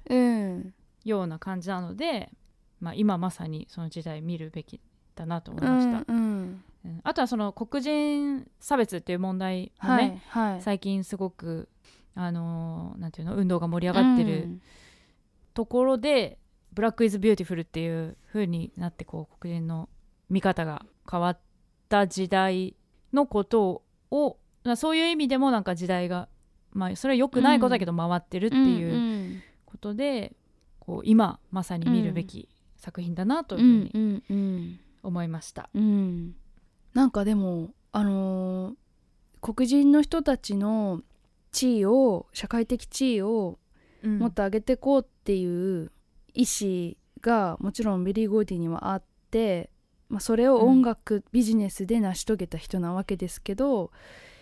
ような感じなので、うん、まあ、今まさにその時代見るべきだなと思いました。うん、うん、あとはその黒人差別っていう問題もね、はいはい、最近すごく、あのー、なんていうの運動が盛り上がってるところで「ブラック・イズ・ビューティフル」っていう風になってこう黒人の見方が変わった時代のことをまあ、そういう意味でもなんか時代が、まあ、それは良くないことだけど回ってるっていうことで、こう今まさに見るべき作品だなというふうに思いました。うん、うん、なんかでもあのー、黒人の人たちの地位を社会的地位をもっと上げていこうっていう意思がもちろんビリー・ゴーディにはあって、まあ、それを音楽、ビジネスで成し遂げた人なわけですけど、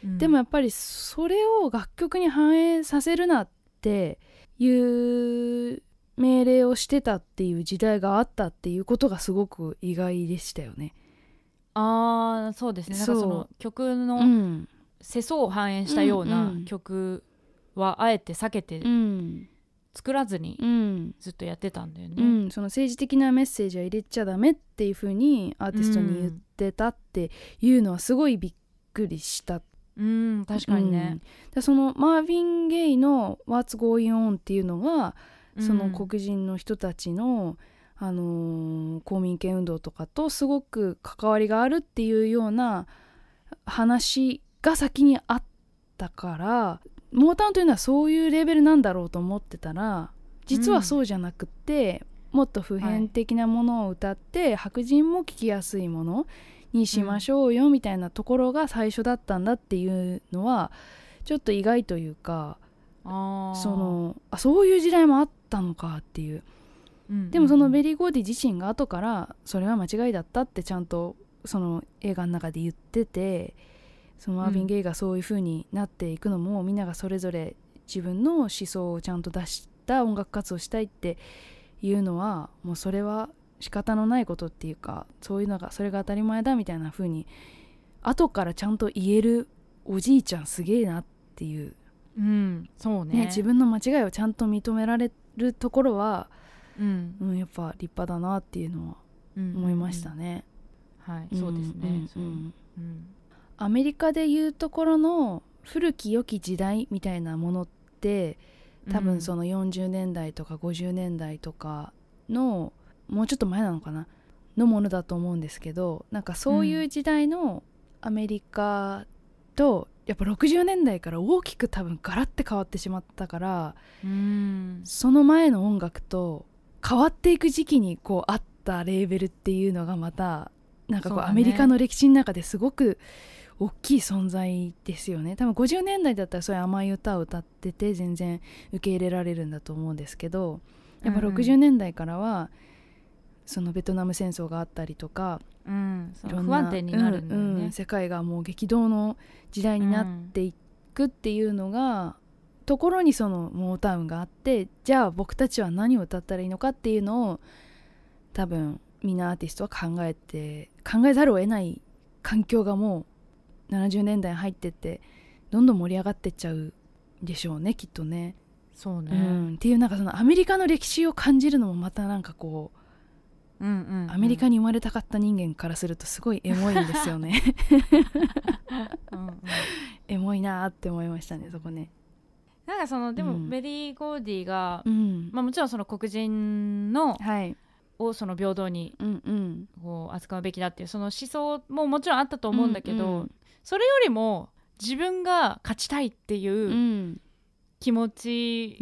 でもやっぱりそれを楽曲に反映させるなっていう命令をしてたっていう時代があったっていうことがすごく意外でしたよね。あーそうですねなんかその曲の世相を反映したような曲はあえて避けて作らずにずっとやってたんだよね、うんうん、その政治的なメッセージは入れちゃダメっていう風にアーティストに言ってたっていうのはすごいびっくりしたうん確かにね、うん、でそのマーヴィン・ゲイの「What's Going On」っていうのは、その黒人の人たちの、あのー、公民権運動とかとすごく関わりがあるっていうような話が先にあったからモータウンというのはそういうレベルなんだろうと思ってたら実はそうじゃなくって、うん、もっと普遍的なものを歌って、はい、白人も聴きやすいものにしましょうよみたいなところが最初だったんだっていうのはちょっと意外というかそのあそういう時代もあったのかっていう。でもそのメリー・ゴーディ自身が後からそれは間違いだったってちゃんとその映画の中で言っててそのアーヴィン・ゲイがそういう風になっていくのも、みんながそれぞれ自分の思想をちゃんと出した音楽活動したいっていうのはもうそれは仕方のないことっていうかそういうのがそれが当たり前だみたいな風に後からちゃんと言えるおじいちゃんすげえなっていう、うんそうね、ね、自分の間違いをちゃんと認められるところは、うん、うん、やっぱ立派だなっていうのは思いましたね。うんうんはい、そうですね、うん、うん、アメリカでいうところの古き良き時代みたいなものって多分その40年代とか50年代とかのもうちょっと前なのかなのものだと思うんですけどなんかそういう時代のアメリカと、やっぱ60年代から大きく多分ガラッて変わってしまったから、うん、その前の音楽と変わっていく時期にこうあったレーベルっていうのがまたなんかこう、アメリカの歴史の中ですごく大きい存在ですよね多分50年代だったらそういう甘い歌を歌ってて全然受け入れられるんだと思うんですけどやっぱ60年代からは、うんそのベトナム戦争があったりとか、うん、不安定になるんだよね、うんうん、世界がもう激動の時代になっていくっていうのが、うん、ところにそのモータウンがあってじゃあ僕たちは何を歌ったらいいのかっていうのを多分みんなアーティストは考えて考えざるを得ない環境がもう70年代に入ってってどんどん盛り上がってっちゃうでしょうねきっとね。そうね、うん、っていうなんかそのアメリカの歴史を感じるのもまたなんかこううんうんアメリカに生まれたかった人間からするとすごいエモいんですよねエモいなって思いましたねそこねなんかそのでも、メベリー・ゴーディが、うん、まあ、もちろんその黒人の、はい、をその平等にこう扱うべきだっていうその思想ももちろんあったと思うんだけど、うんうん、それよりも自分が勝ちたいっていう気持ち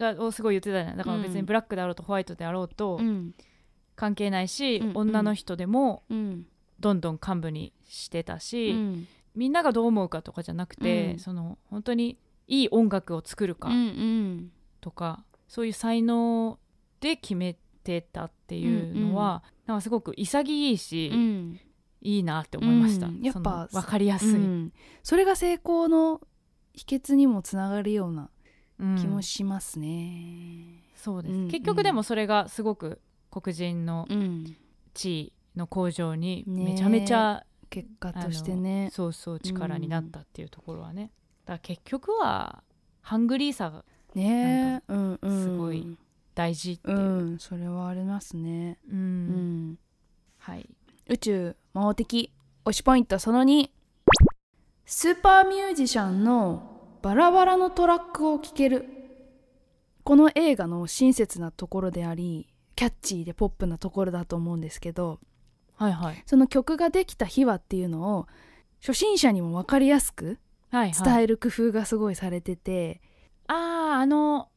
が、をすごい言ってたじゃないだから別にブラックであろうとホワイトであろうと、うん関係ないし、うん女の人でもどんどん幹部にしてたし、うん、みんながどう思うかとかじゃなくて、うん、その本当にいい音楽を作るかとか、うんうん、そういう才能で決めてたっていうのは、うんうん、なんかすごく潔いし、うん、いいなって思いました、うん、やっぱ分かりやすい、それが成功の秘訣にもつながるような気もしますね、そうです、うんうん、結局でもそれがすごく黒人の地位の向上にめちゃめちゃ、ね、結果としてねそうそう力になったっていうところはね、だから結局はハングリーさがねうんすごい大事っていう、うん、それはありますね、うん、うん、はい、宇宙魔法的推しポイントその2スーパーミュージシャンのバラバラのトラックを聴けるこの映画の親切なところでありキャッチーでポップなところだと思うんですけど、はいはい、その曲ができた秘話っていうのを初心者にも分かりやすく伝える工夫がすごいされてて、はいはい、あああの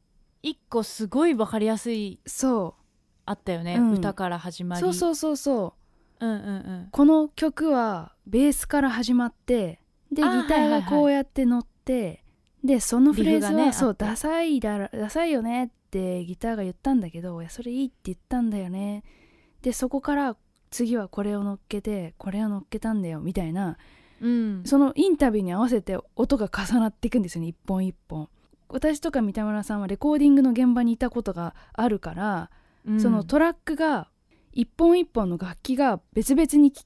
一個すごい分かりやすいそうあったよね、うん、歌から始まりそうそうそうそう,、うんうんうん、この曲はベースから始まってでギターがこうやって乗って、はいはいはい、でそのフレーズは、ね、そうダサいだダサいよねっってギターが言ったんだけどいやそれいいって言ったんだよねでそこから次はこれを乗っけてこれを乗っけたんだよみたいな、うん、そのインタビューに合わせて音が重なっていくんですよね一本一本。私とか三田村さんはレコーディングの現場にいたことがあるから、うん、そのトラックが一本一本の楽器が別々に聴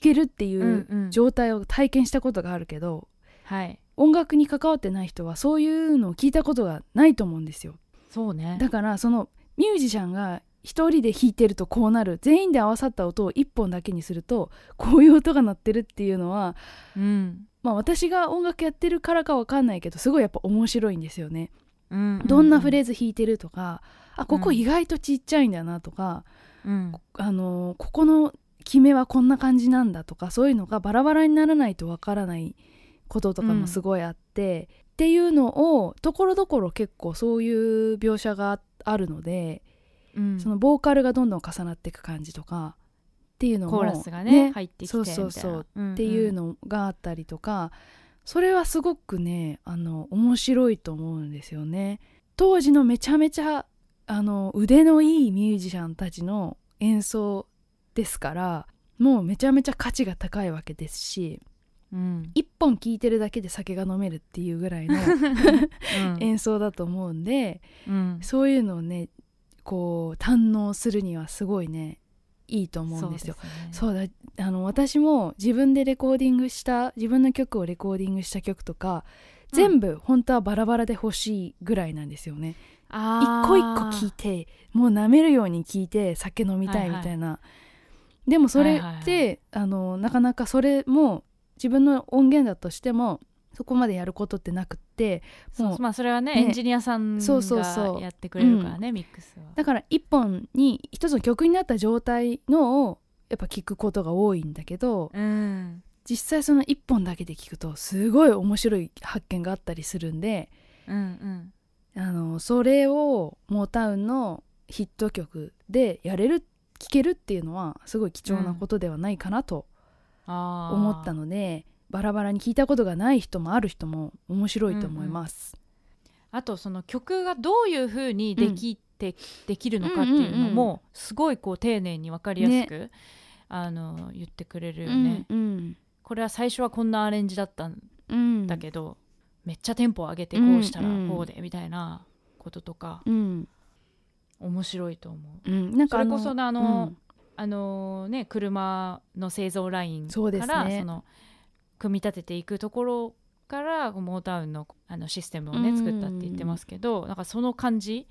けるっていう状態を体験したことがあるけど、うんうん、音楽に関わってない人はそういうのを聞いたことがないと思うんですよ。そうねだからそのミュージシャンが一人で弾いてるとこうなる全員で合わさった音を一本だけにするとこういう音が鳴ってるっていうのは、うん、まあ私が音楽やってるからかわかんないけどすごいやっぱ面白いんですよね。うんどんなフレーズ弾いてるとかあここ意外とちっちゃいんだなとか、うん、あのここの決めはこんな感じなんだとかそういうのがバラバラにならないとわからないこととかもすごいあって、っていうのをところどころ結構そういう描写があるので、うん、そのボーカルがどんどん重なっていく感じとかっていうのも、ね、コーラスがね入ってきてそうそうそうっていうのがあったりとか、それはすごくねあの面白いと思うんですよね。当時のめちゃめちゃあの腕のいいミュージシャンたちの演奏ですからもうめちゃめちゃ価値が高いわけですしうん、1本聴いてるだけで酒が飲めるっていうぐらいのうん、演奏だと思うんで、うん、そういうのをねこう堪能するにはすごいねいいと思うんですよ。そう、ねそうだ、あの私も自分でレコーディングした自分の曲をレコーディングした曲とか全部本当はバラバラで欲しいぐらいなんですよね。うん、一個一個聴いてもう舐めるように聴いて酒飲みたいみたいな。はいはい、でもそれって、はいはいはい、あのなかなかそれも自分の音源だとしてもそこまでやることってなくってもうまあそれはね、ね、エンジニアさんがやってくれるからね、うん、ミックスはだから一本に一つの曲になった状態のをやっぱ聞くことが多いんだけど、うん、実際その一本だけで聞くとすごい面白い発見があったりするんで、うんうん、あのそれをモータウンのヒット曲でやれる聴けるっていうのはすごい貴重なことではないかなと、うん思ったのでバラバラに聞いたことがない人もある人も面白いと思います。うんうん、あとその曲がどういうふうにできて、うん、できるのかっていうのもすごいこう丁寧に分かりやすく、ね、あの言ってくれるよね、うんうん、これは最初はこんなアレンジだったんだけど、うん、めっちゃテンポを上げてこうしたらこうでみたいなこととか、うん、面白いと思う。うん、なんかそれこそあの、あのね、車の製造ラインから、ね、その組み立てていくところからモータウンのあのシステムをね作ったって言ってますけど、うん、なんかその感じ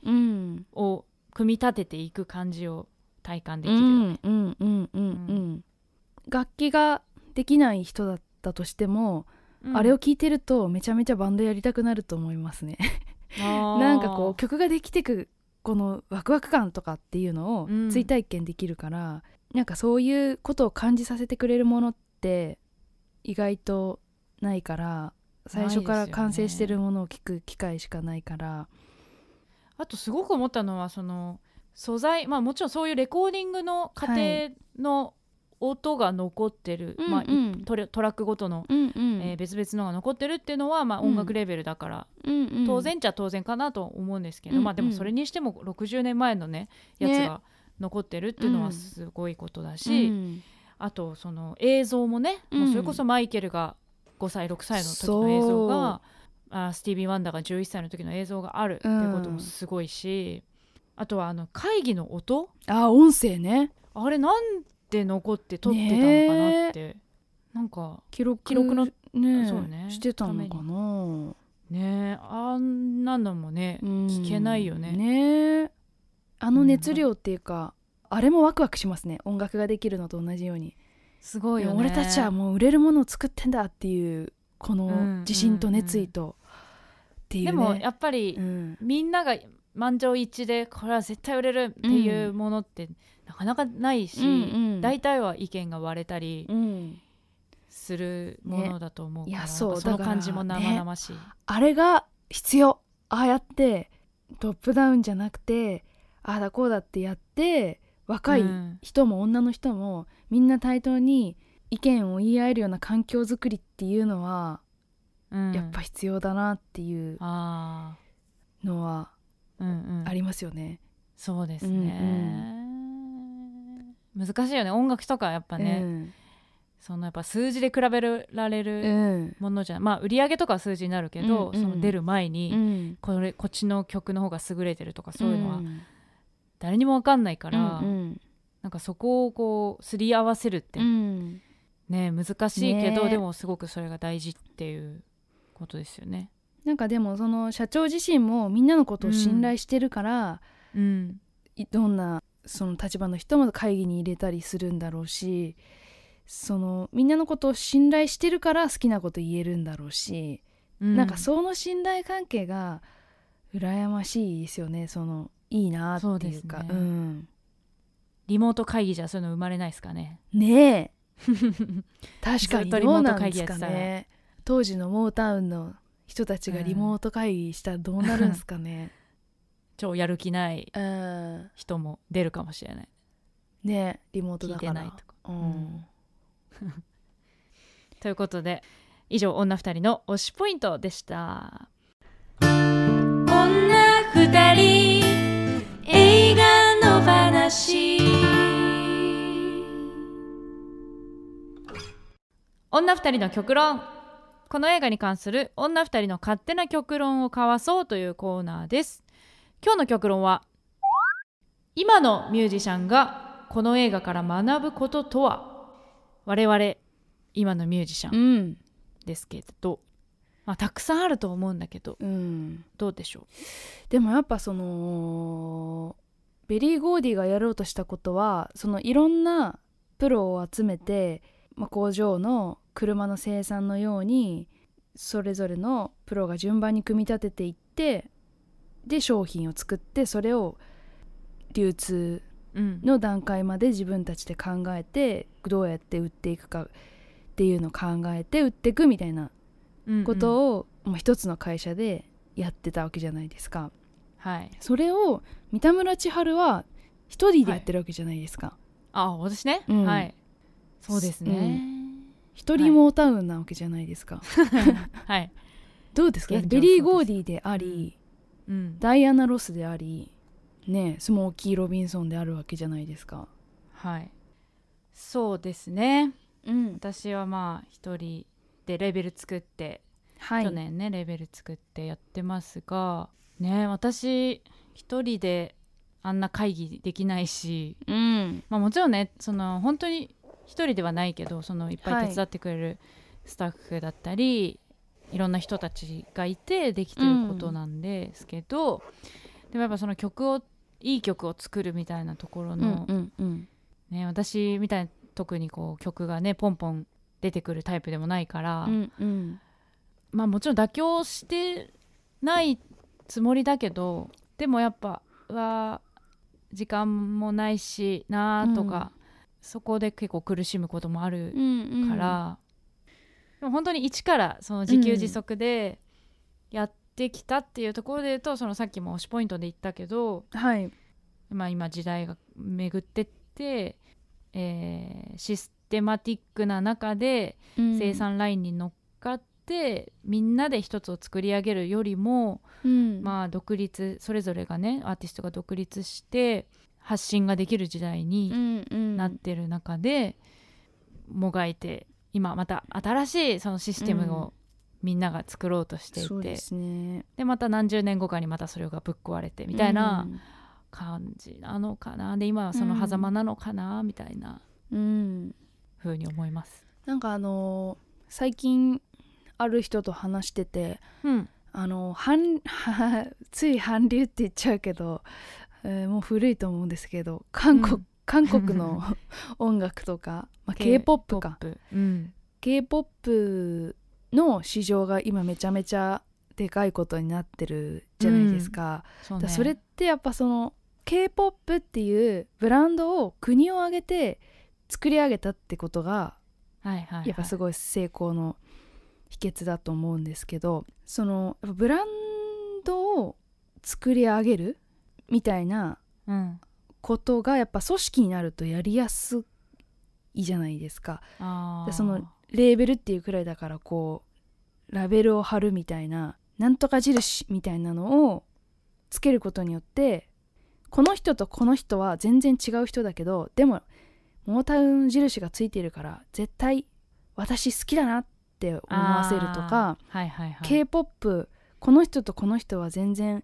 を組み立てていく感じを体感できるよね。楽器ができない人だったとしても、うん、あれを聴いてるとめちゃめちゃバンドやりたくなると思いますね。なんかこう曲ができてくこのワクワク感とかっていうのを追体験できるから、うん、なんかそういうことを感じさせてくれるものって意外とないから最初から完成してるものを聞く機会しかないから。ね、あとすごく思ったのはその素材まあもちろんそういうレコーディングの過程の音が残ってる、うんうん、まあ、トラックごとの、うんうん、えー、別々のが残ってるっていうのは、まあ、音楽レベルだから、うん当然っちゃ当然かなと思うんですけど、うんうん、まあ、でもそれにしても60年前のねやつが残ってるっていうのはすごいことだし、ね、あとその映像もね、もうそれこそマイケルが5歳6歳の時の映像があスティービー・ワンダーが11歳の時の映像があるってこともすごいし、あとはあの会議の音あ音声ねあれなんって残って撮ってたのかなって、ね、なんか記録記録のねそうねしてたのかなねあんなのもね、聞けないよねねあの熱量っていうか、うん、あれもワクワクしますね音楽ができるのと同じようにすごいよ、ね、俺たちはもう売れるものを作ってんだっていうこの自信と熱意と、っていう、うんうでもやっぱり、みんなが満場一致でこれは絶対売れるっていうものってなかなかないし、うんうん、大体は意見が割れたりするものだと思うから、ね、その感じも生々しい、ね、あれが必要ああやってトップダウンじゃなくてああだこうだってやって若い人も女の人もみんな対等に意見を言い合えるような環境づくりっていうのは、うん、やっぱ必要だなっていうのはありますよね。うんうん、そうですね、うんうん、難しいよね音楽とかやっぱね、うん、そのやっぱ数字で比べられるものじゃ、うん、まあ売り上げとかは数字になるけど、うんうん、その出る前にこれ、こっちの曲の方が優れてるとかそういうのは誰にも分かんないから、うんうん、なんかそこをこうすり合わせるって、うん、ね難しいけど、ね、でもすごくそれが大事っていうことですよね。なんかでもその社長自身もみんなのことを信頼してるから、うん、どんなその立場の人も会議に入れたりするんだろうしそのみんなのことを信頼してるから好きなこと言えるんだろうし、うん、なんかその信頼関係が羨ましいですよねそのいいなっていうか、ね、うん、リモート会議じゃそういうの生まれないですかねねえ 確かにどうなんですかね当時のモータウンの人たちがリモート会議したらどうなるんすかね、超やる気ない人も出るかもしれない、うん、ねリモートだからないとか、うん、ということで以上女2人の推しポイントでした女2人映画の話女2人の極論この映画に関する女2人の勝手な極論を交わそうというコーナーです今日の極論は今のミュージシャンがこの映画から学ぶこととは我々今のミュージシャンですけど、うんまあ、たくさんあると思うんだけど、うん、どうでしょうでもやっぱそのベリー・ゴーディがやろうとしたことはそのいろんなプロを集めて、まあ、工場の車の生産のようにそれぞれのプロが順番に組み立てていってで商品を作ってそれを流通の段階まで自分たちで考えてどうやって売っていくかっていうのを考えて売っていくみたいなことを、うんうん、一つの会社でやってたわけじゃないですか。はい、それを三田村千春は一人でやってるわけじゃないですか。はい、あ私ね、うん、はいそうですね、うん一人モータウンなわけじゃないですか。はい、どうですかベリー・ゴーディーであり、うん、ダイアナ・ロスであり、ね、スモーキー・ロビンソンであるわけじゃないですか。はいそうですね、うん、私はまあ一人でレベル作って、はい、去年ねレベル作ってやってますがね私一人であんな会議できないし、うんまあ、もちろんねその本当に1人ではないけどそのいっぱい手伝ってくれるスタッフだったり、はい、いろんな人たちがいてできてることなんですけど、うん、でもやっぱその曲をいい曲を作るみたいなところの、うんうんうんね、私みたいな特にこう曲がねポンポン出てくるタイプでもないから、うんうん、まあもちろん妥協してないつもりだけどでもやっぱは時間もないしなーとか、うんそこで結構苦しむこともあるから、うんうん、本当に一からその自給自足でやってきたっていうところで言うと、うん、そのさっきも推しポイントで言ったけど、はい、まあ、今時代が巡ってって、えー、システマティックな中で生産ラインに乗っかって、うん、みんなで一つを作り上げるよりも、うん、まあ独立それぞれがねアーティストが独立して発信ができる時代になってる中で、もがいて今また新しいそのシステムをみんなが作ろうとしていて、で、また何十年後かにまたそれがぶっ壊れてみたいな感じなのかなで今はその狭間なのかな、みたいなふうに思います。なんかあの最近ある人と話してて、うん、あの反 つい韓流って言っちゃうけどえー、もう古いと思うんですけど韓国、うん、韓国の 音楽とか、まあ、k p o p か、うん、k p o p の市場が今めちゃめちゃでかいことになってるじゃないですか。うん、そ、ね,、れってやっぱその k p o p っていうブランドを国を挙げて作り上げたってことが、はいはい、はい、やっぱすごい成功の秘訣だと思うんですけどそのブランドを作り上げるみたいなことがやっぱ組織になるとやりやすいじゃないですか。そのレーベルっていうくらいだからこうラベルを貼るみたいななんとか印みたいなのをつけることによってこの人とこの人は全然違う人だけどでもモータウン印がついているから絶対私好きだなって思わせるとか、はいはいはい、k p o p この人とこの人は全然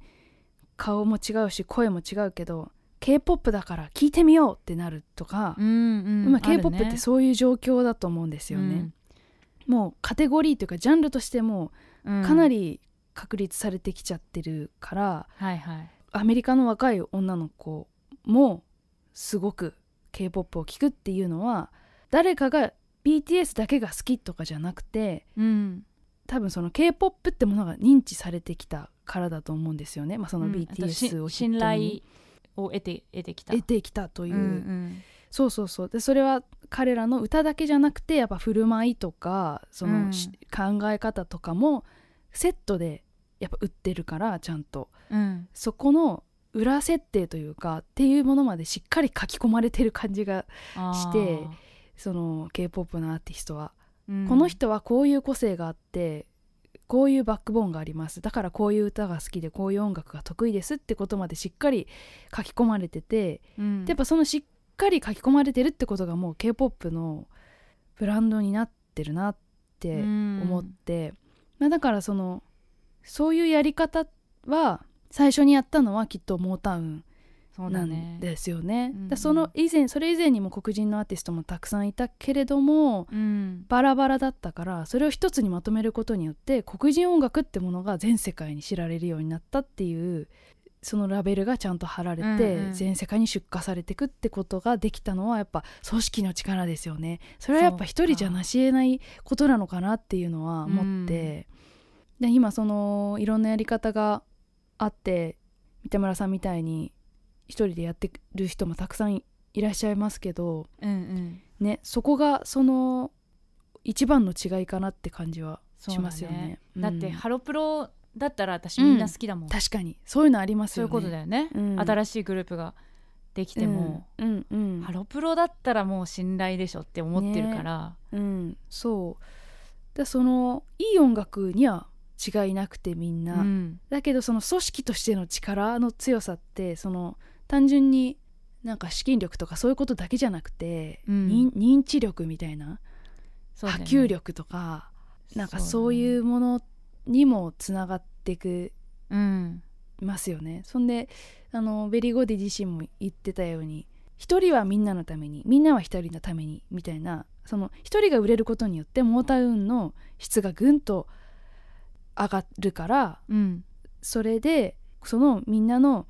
顔も違うし声も違うけど k p o p だから聞いてみようってなるとか、うんうん、今 k p o p ってそういう状況だと思うんですよね。うもうカテゴリーというかジャンルとしてもかなり確立されてきちゃってるから、うんはいはい、アメリカの若い女の子もすごく k p o p を聴くっていうのは誰かが BTS だけが好きとかじゃなくて、うん、多分その k p o p ってものが認知されてきたからだと思うんですよね、まあ、その BTS を、うん、信頼を得て得てきた得てきたという、うんうん、そうそうそうでそれは彼らの歌だけじゃなくてやっぱ振る舞いとかその、うん、考え方とかもセットでやっぱ売ってるからちゃんと、うん、そこの裏設定というかっていうものまでしっかり書き込まれてる感じがしてその k p o p のアーティストは、うん、この人はこういう個性があってこういうバックボーンがありますだからこういう歌が好きでこういう音楽が得意ですってことまでしっかり書き込まれてて、うん、やっぱそのしっかり書き込まれてるってことがもう k p o p のブランドになってるなって思って、うん、まあ、だからそのそういうやり方は最初にやったのはきっとモータウンなんですよね。そ、うん、その以前それ以前にも黒人のアーティストもたくさんいたけれども、うん、バラバラだったからそれを一つにまとめることによって黒人音楽ってものが全世界に知られるようになったっていうそのラベルがちゃんと貼られて、うんうん、全世界に出荷されていくってことができたのはやっぱ組織の力ですよね。それはやっぱ一人じゃなし得ないことなのかなっていうのは思って、うん、今そのいろんなやり方があって三田村さんみたいに一人でやってる人もたくさんいらっしゃいますけど、うんうんね、そこがその一番の違いかなって感じはしますよね。だねだって、ハロプロだったら私みんな好きだもん、うん、確かにそういうのありますよねそういうことだよね、うん、新しいグループができても、うんうんうん、ハロプロだったらもう信頼でしょって思ってるから、ね、うんそうだそのいい音楽には違いなくてみんな、だけどその組織としての力の強さってその単純になんか資金力とかそういうことだけじゃなくて、うん、認知力みたいな、ね、波及力とかなんかそういうものにもつながっていく、うん、ますよね。そんであのベリー・ゴディ自身も言ってたように一人はみんなのためにみんなは一人のためにみたいなその一人が売れることによってモータウンの質がぐんと上がるから、うん、それでそのみんなの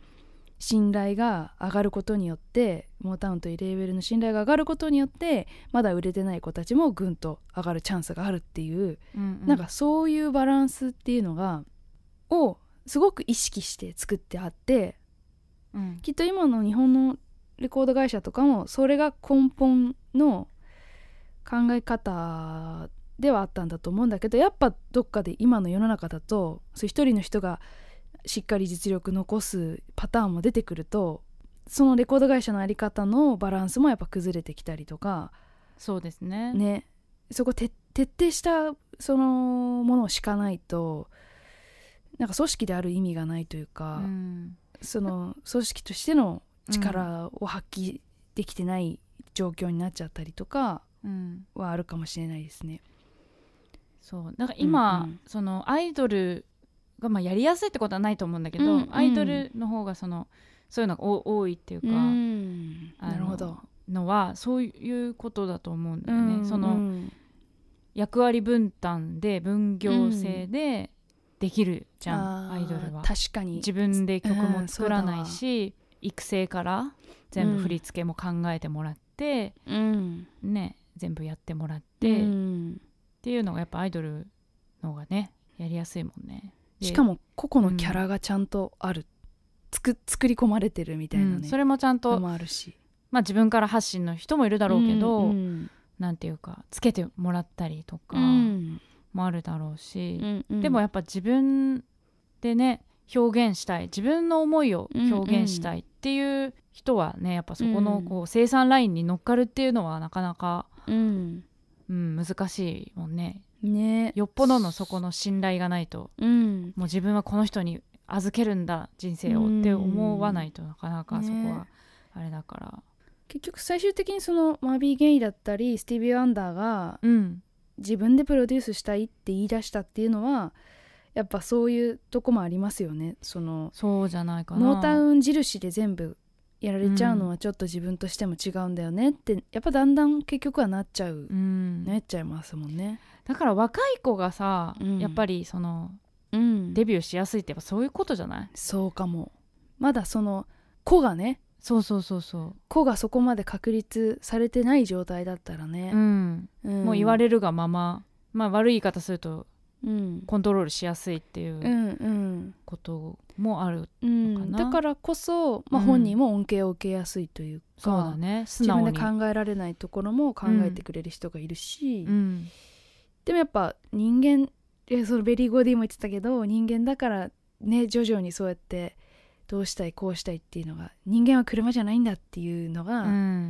信頼が上がることによってモータウンというレーベルの信頼が上がることによってまだ売れてない子たちもぐんと上がるチャンスがあるっていう、うんうん、なんかそういうバランスっていうのがをすごく意識して作ってあって、うん、きっと今の日本のレコード会社とかもそれが根本の考え方ではあったんだと思うんだけどやっぱどっかで今の世の中だとそう一人の人がしっかり実力残すパターンも出てくるとそのレコード会社の在り方のバランスもやっぱ崩れてきたりとかそうですねねそこ徹底したそのものを敷かないとなんか組織である意味がないというか、うん、その組織としての力を発揮できてない状況になっちゃったりとかはあるかもしれないですね。そうなんか今、うんうん、そのアイドルがまあやりやすいってことはないと思うんだけど、うんうん、アイドルの方がそのそういうのが多いっていうか、うん、なるほどのはそういうことだと思うんだよね。うんうん、その役割分担で分業制でできるじゃん、うん、アイドルは確かに自分で曲も作らないし、うん、育成から全部振り付けも考えてもらって、うん、ね全部やってもらって、っていうのがやっぱアイドルの方がねやりやすいもんね。しかも個々のキャラがちゃんとある、うん、作り込まれてるみたいなね、それもちゃんとあるし、まあ、自分から発信の人もいるだろうけど、うんうん、なんていうかつけてもらったりとかもあるだろうし、うんうん、でもやっぱ自分でね表現したい自分の思いを表現したいっていう人はねやっぱそこのこう生産ラインに乗っかるっていうのはなかなか、うん、うん、難しいもんねねよっぽどのそこの信頼がないと、うん、もう自分はこの人に預けるんだ人生をって思わないとなかなかそこはあれだから、ね、結局最終的にそのマビー・ゲイだったりスティービー・ワンダーが、自分でプロデュースしたいって言い出したっていうのはやっぱそういうとこもありますよねそのそうじゃないかなノータウン印で全部やられちゃうのはちょっと自分としても違うんだよねって、やっぱだんだん結局はなっちゃう、うん、なっちゃいますもんね。だから若い子がさ、うん、やっぱりその、うん、デビューしやすいってやっぱそういうことじゃないそうかもまだその子がねそうそうそうそう子がそこまで確立されてない状態だったらね、うん、うん、もう言われるがまままあ悪い言い方すると、コントロールしやすいっていうこともあるのかな、だからこそ、まあ、本人も恩恵を受けやすいというか、そうだね、自分で考えられないところも考えてくれる人がいるし、うんでもやっぱ人間そのベリー・ゴーディも言ってたけど人間だからね徐々にそうやってどうしたいこうしたいっていうのが人間は車じゃないんだっていうのが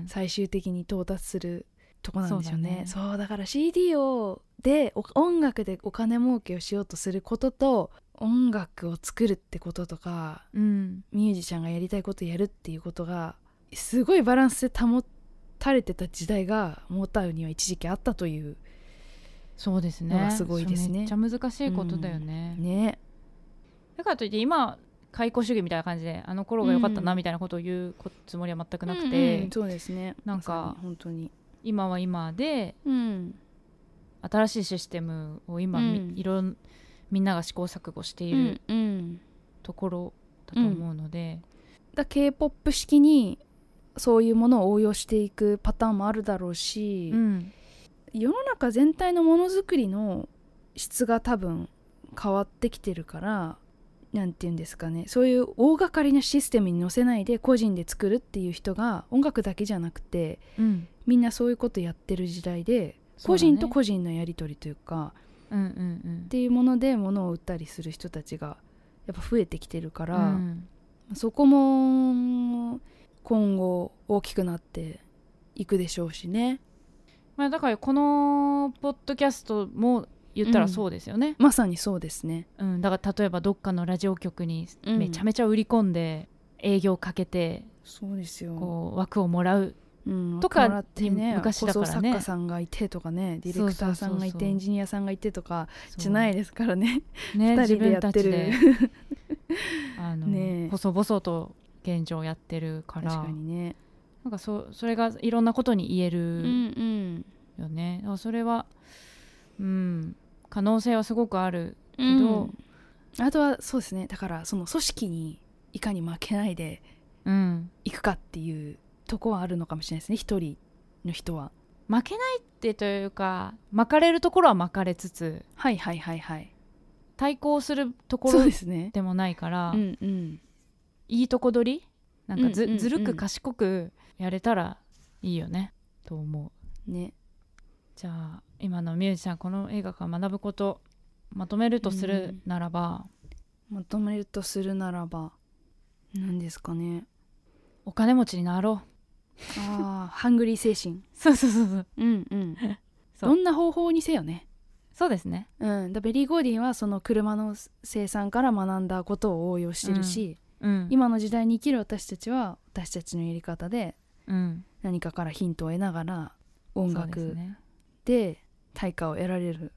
最終的に到達するとこなんですよね。そう、ね、だから CD をで音楽でお金儲けをしようとすることと音楽を作るってこととか、うん、ミュージシャンがやりたいことやるっていうことがすごいバランスで保たれてた時代がモータウには一時期あったというそうですねすごいですねめっちゃ難しいことだよね、うん、ねだからといって今解雇主義みたいな感じであの頃が良かったなみたいなことを言うつもりは全くなくて、うんうん、そうですねなんか本当に今は今で、うん、新しいシステムを今、うん、いろみんなが試行錯誤している、ところだと思うので、うん、だ k p o p 式にそういうものを応用していくパターンもあるだろうし、うん、世の中全体のものづくりの質が多分変わってきてるから何て言うんですかねそういう大掛かりなシステムに載せないで個人で作るっていう人が音楽だけじゃなくて、うん、みんなそういうことやってる時代で、ね、個人と個人のやり取りというか、うんうんうん、っていうもので物を売ったりする人たちがやっぱ増えてきてるから、うん、そこも今後大きくなっていくでしょうしね。まあ、だからこのポッドキャストも言ったらそうですよね、まさにそうですね、うん、だから例えばどっかのラジオ局にめちゃめちゃ売り込んで営業かけて、そうですよこう枠をもらううん、とかってね昔だからね作家さんがいてとかねディレクターさんがいてエンジニアさんがいてとかじゃないですからねね2人でやってる あの、ね、細々と現状やってるから確かにねなんかそそれがいろんなことに言えるよね、うんうん、それは、うん、可能性はすごくあるけど、うん、あとはそうですねだからその組織にいかに負けないでいくかっていうとこはあるのかもしれないですね一人の人は。負けないってというか巻かれるところは巻かれつつはいはいはいはい対抗するところでもないから、ねうんうん、いいとこ取りなんかずうんうんうん、ずるく賢くやれたらいいよねと思うねじゃあ今のミュージシャンこの映画から学ぶことまとめるとするならば、うん、まとめるとするならば何ですかねお金持ちになろうああハングリー精神 そうそうそうそううんうん どんな方法にせよねそうですね、うん、だベリー・ゴーディンはその車の生産から学んだことを応用してるし、うんうん、今の時代に生きる私たちは私たちのやり方でうん、何かからヒントを得ながら音楽で対価を得られる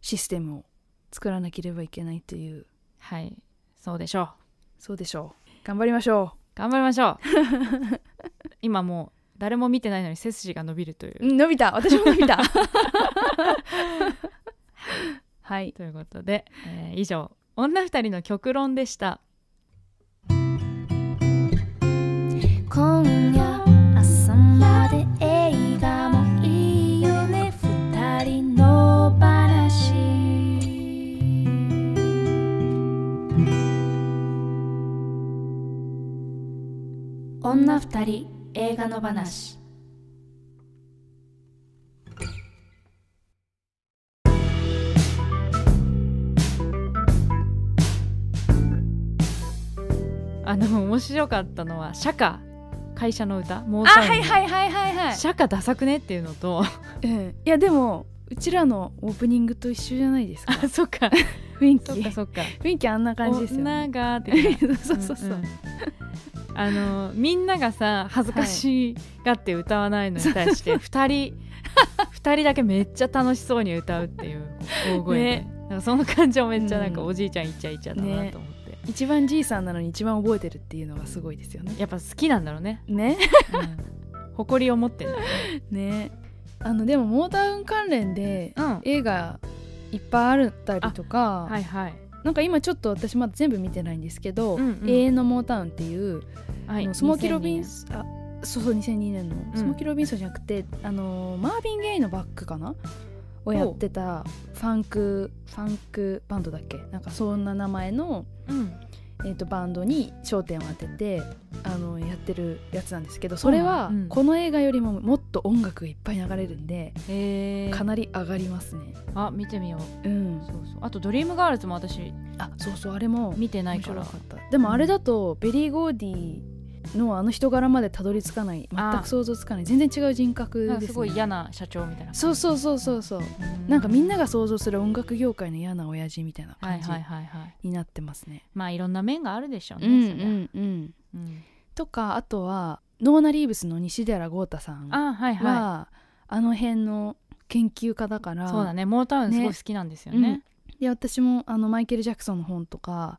システムを作らなければいけないというはいそうでしょうそうでしょう頑張りましょう頑張りましょう 今もう誰も見てないのに背筋が伸びるという伸びた私も伸びた はいということで、えー、以上女二人の極論でした女二人映画の話あの面白かったのは社歌会社の歌もうあはいはいはいはいはい社歌ダサくねっていうのと、う ん、いやでもうちらのオープニングと一緒じゃないですかあそっか雰囲気そっかそっか雰囲気あんな感じですよね女が そうそうそう、うんうん、あのみんながさ恥ずかしがって歌わないのに対して2人2人だけめっちゃ楽しそうに歌うっていう大声で、ね、なんかその感じもめっちゃなんかおじいちゃんいっちゃいちゃだなと思って、ね、一番じいさんなのに一番覚えてるっていうのがすごいですよねやっぱ好きなんだろうねね、うん、誇りを持ってんだねねあのでもモータウン関連で映画、ういっぱいあるったりとか、はいはい、なんか今ちょっと私まだ全部見てないんですけど「うんうん、永遠のモータウン」っていう、はい、スモーキー・ロビンスあそうそう2002年の、うん、スモーキー・ロビンソンじゃなくてあのマーヴィン・ゲイのバックかなをやってたファンクファンクバンドだっけなんかそんな名前の、うん、えー、とバンドに焦点を当ててあのやってるやつなんですけどそれはこの映画よりももっと音楽がいっぱい流れるんで、うん、かなり上がりますね。あ見てみよう,、うん、そうそうあと「ドリームガールズ」も私あそうそうあれも見てないからでもあれだとベリー・ゴーディーのあの人柄までたどり着かない全く想像つかない全然違う人格です、ね、すごい嫌な社長みたいなそうそうそうそうそうなんかみんなが想像する音楽業界の嫌な親父みたいな感じになってますね、まあいろんな面があるでしょうね、うんうん、うん、とかあとはノーナ・リーブスの西寺豪太さんはあはいはい、あの辺の研究家だからそうだねモータウンすごい好きなんですよね、ねうん、で私もあのマイケル・ジャクソンの本とか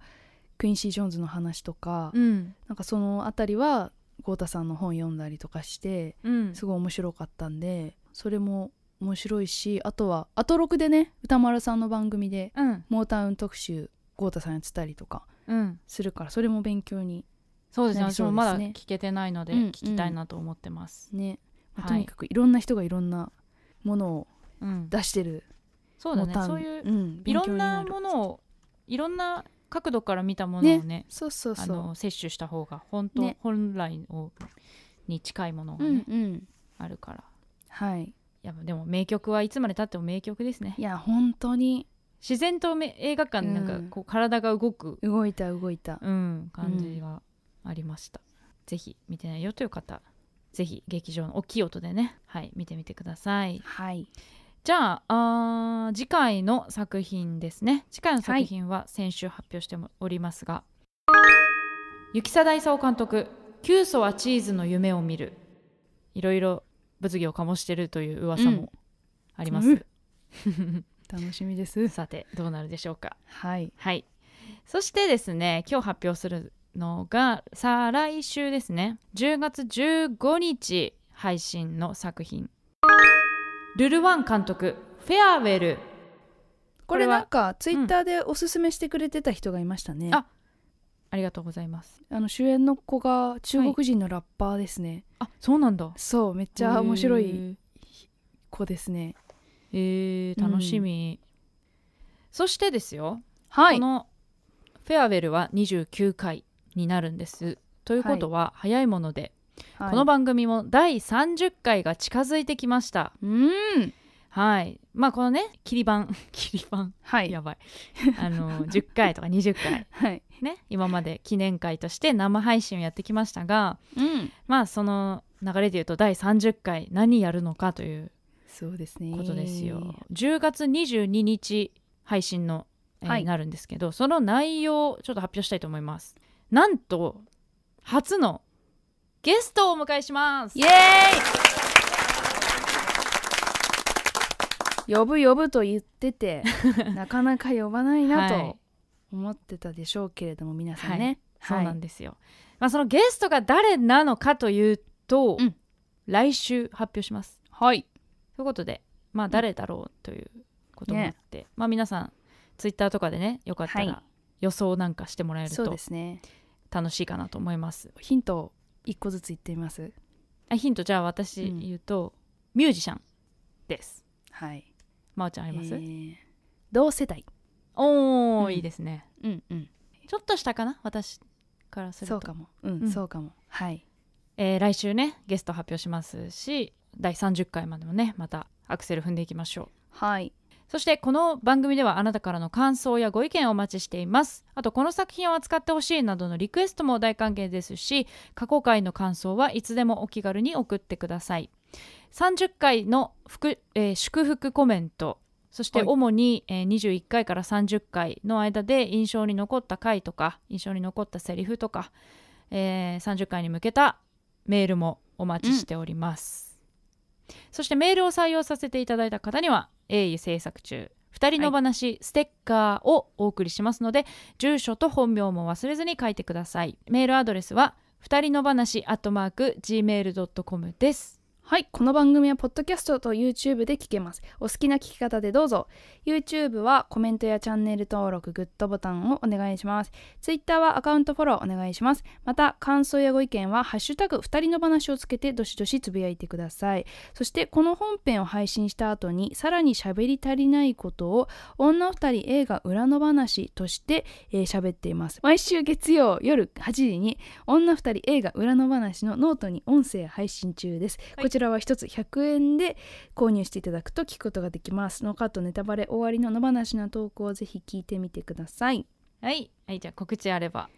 クインシー・ジョーンズの話とか、うん、なんかその辺りは豪太さんの本読んだりとかして、うん、すごい面白かったんでそれも面白いしあとはアトロクでね歌丸さんの番組で、うん、モータウン特集豪太さんやってたりとかするから、それも勉強にそうですね私もまだ聞けてないので聞きたいなと思ってます。うんうん、ね、まあ、とにかくいろんな人がいろんなものを出してる、そうだねそういう、いろんなものをいろんな角度から見たものをね、ね、そうそうそうあの摂取した方が本当、ね、本来をに近いものがね、うんうん、あるからはいいやでも名曲はいつまでたっても名曲ですねいや本当に自然と映画館なんかこう体が動く、うん、動いた動いた、うん、感じがありました、うん、ぜひ見てないよという方ぜひ劇場の大きい音でねはい見てみてくださいはいじゃああ次回の作品ですね次回の作品は先週発表しておりますが、は雪貞勲監督「キュソはチーズの夢を見る」いろいろ物議を醸してるという噂もあります、うん楽しみです さてどうなるでしょうかはい、はい、そしてですね今日発表するのが再来週ですね10月15日配信の作品ルルワン監督フェアウェルこれなんかツイッターでおすすめしてくれてた人がいましたね、うん、あありがとうございますあの主演の子が中国人のラッパーですね、はい、あそうなんだそうめっちゃ面白い子ですねえ楽しみ、うん、そしてですよ、はい、このフェアウェルは29回になるんですということは、はい、早いものでこの番組も第30回が近づいてきましたうんはいまあこのね切り板 切り板はいやばいあの10 回とか20回、はいね、今まで記念会として生配信をやってきましたが、うん、まあその流れでいうと第30回何やるのかというそうですねことですよ10月22日配信の、えー、はい、なるんですけどその内容をちょっと発表したいと思いますなんと初のゲストをお迎えしますイエーイ呼ぶ呼ぶと言ってて なかなか呼ばないなと思ってたでしょうけれども、皆さんね、はい、そうなんですよ、まあ、そのゲストが誰なのかというと、うん、来週発表しますはいということでまあ誰だろうということもあって、ね、まあ皆さんツイッターとかでねよかったら予想なんかしてもらえると、楽しいかなと思いますヒント一個ずつ言ってみますあヒントじゃあ私言うと、うん、ミュージシャンですはい真央ちゃんあります、えー、同世代おー、うん、いいですねうんうんちょっとしたかな私からするとそうかもうん、そうかもはいえー、来週ねゲスト発表しますし第30回までもねまたアクセル踏んでいきましょうはいそしてこの番組ではあなたからの感想やご意見をお待ちしていますあとこの作品を扱ってほしいなどのリクエストも大歓迎ですし過去回の感想はいつでもお気軽に送ってください30回の福、えー、祝福コメントそして主に、はいえー、21回から30回の間で印象に残った回とか印象に残ったセリフとか、えー、30回に向けたメールもお待ちしております、うん、そしてメールを採用させていただいた方には鋭意制作中2人の話、はい、ステッカーをお送りしますので住所と本名も忘れずに書いてくださいメールアドレスは2人の話 at mark gmail.com ですはい、この番組はポッドキャストと YouTube で聞けます。お好きな聞き方でどうぞ。YouTube はコメントやチャンネル登録、グッドボタンをお願いします。Twitter はアカウントフォローお願いします。また、感想やご意見は、ハッシュタグ二人の話をつけて、どしどしつぶやいてください。そして、この本編を配信した後に、さらに喋り足りないことを、女二人映画裏の話として、えー、喋っています。毎週月曜夜8時に、女二人映画裏の話のノートに音声配信中です。はいちらは1つ100円で購入していただくと聞くことができます。ノーカットネタバレ終わりの野放しな投稿をぜひ聞いてみてください。はい、はい、じゃあ告知あれば。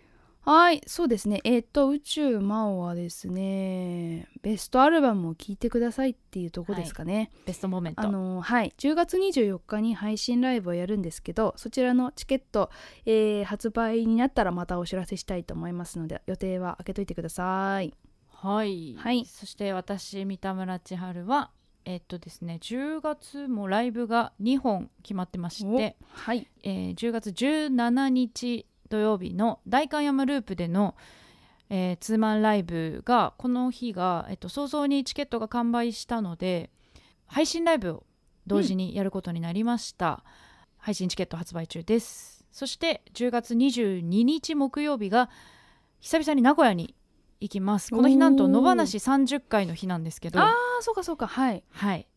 はい、そうですね。えっ、ー、と、宇宙魔王はですね、ベストアルバムを聴いてくださいっていうとこですかね。はい、ベストモーメント。あの、はい、10月24日に配信ライブをやるんですけど、そちらのチケット、えー、発売になったらまたお知らせしたいと思いますので、予定は開けといてください。はい、はい、そして私三田村千春はえっとですね10月もライブが2本決まってまして、はいえー、10月17日土曜日の代官山ループでの、えー、ツーマンライブがこの日が、えっと、早々にチケットが完売したので配信ライブを同時にやることになりました、うん、配信チケット発売中ですそして10月22日木曜日が久々に名古屋にいきますこの日なんと野放し30回の日なんですけどああそうかそうかはいはい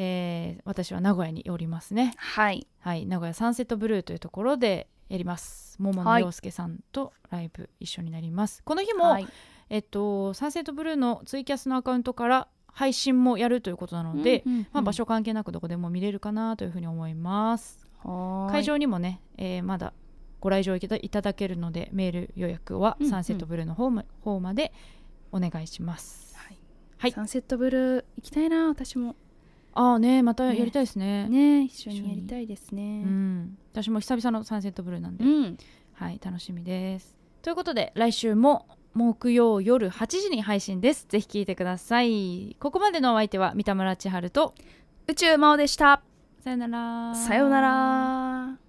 えー、私は名古屋におりますねはい、はい、名古屋サンセットブルーというところでやります桃野陽介さんとライブ一緒になります、はい、この日も、はい、えっとサンセットブルーのツイキャスのアカウントから配信もやるということなので、うんうんうん、まあ、場所関係なくどこでも見れるかなというふうに思います会場にもね、えー、まだご来場いただけるのでメール予約はサンセットブルーの方,、う方までお願いします、はい、はい、サンセットブルー行きたいな私もああねまたやりたいですねね、ね、一緒にやりたいですね、うん、私も久々のサンセットブルーなんで、うん、はい楽しみですということで来週も木曜夜8時に配信ですぜひ聞いてくださいここまでのお相手は三田村千春と宇宙真央でしたさよならさよなら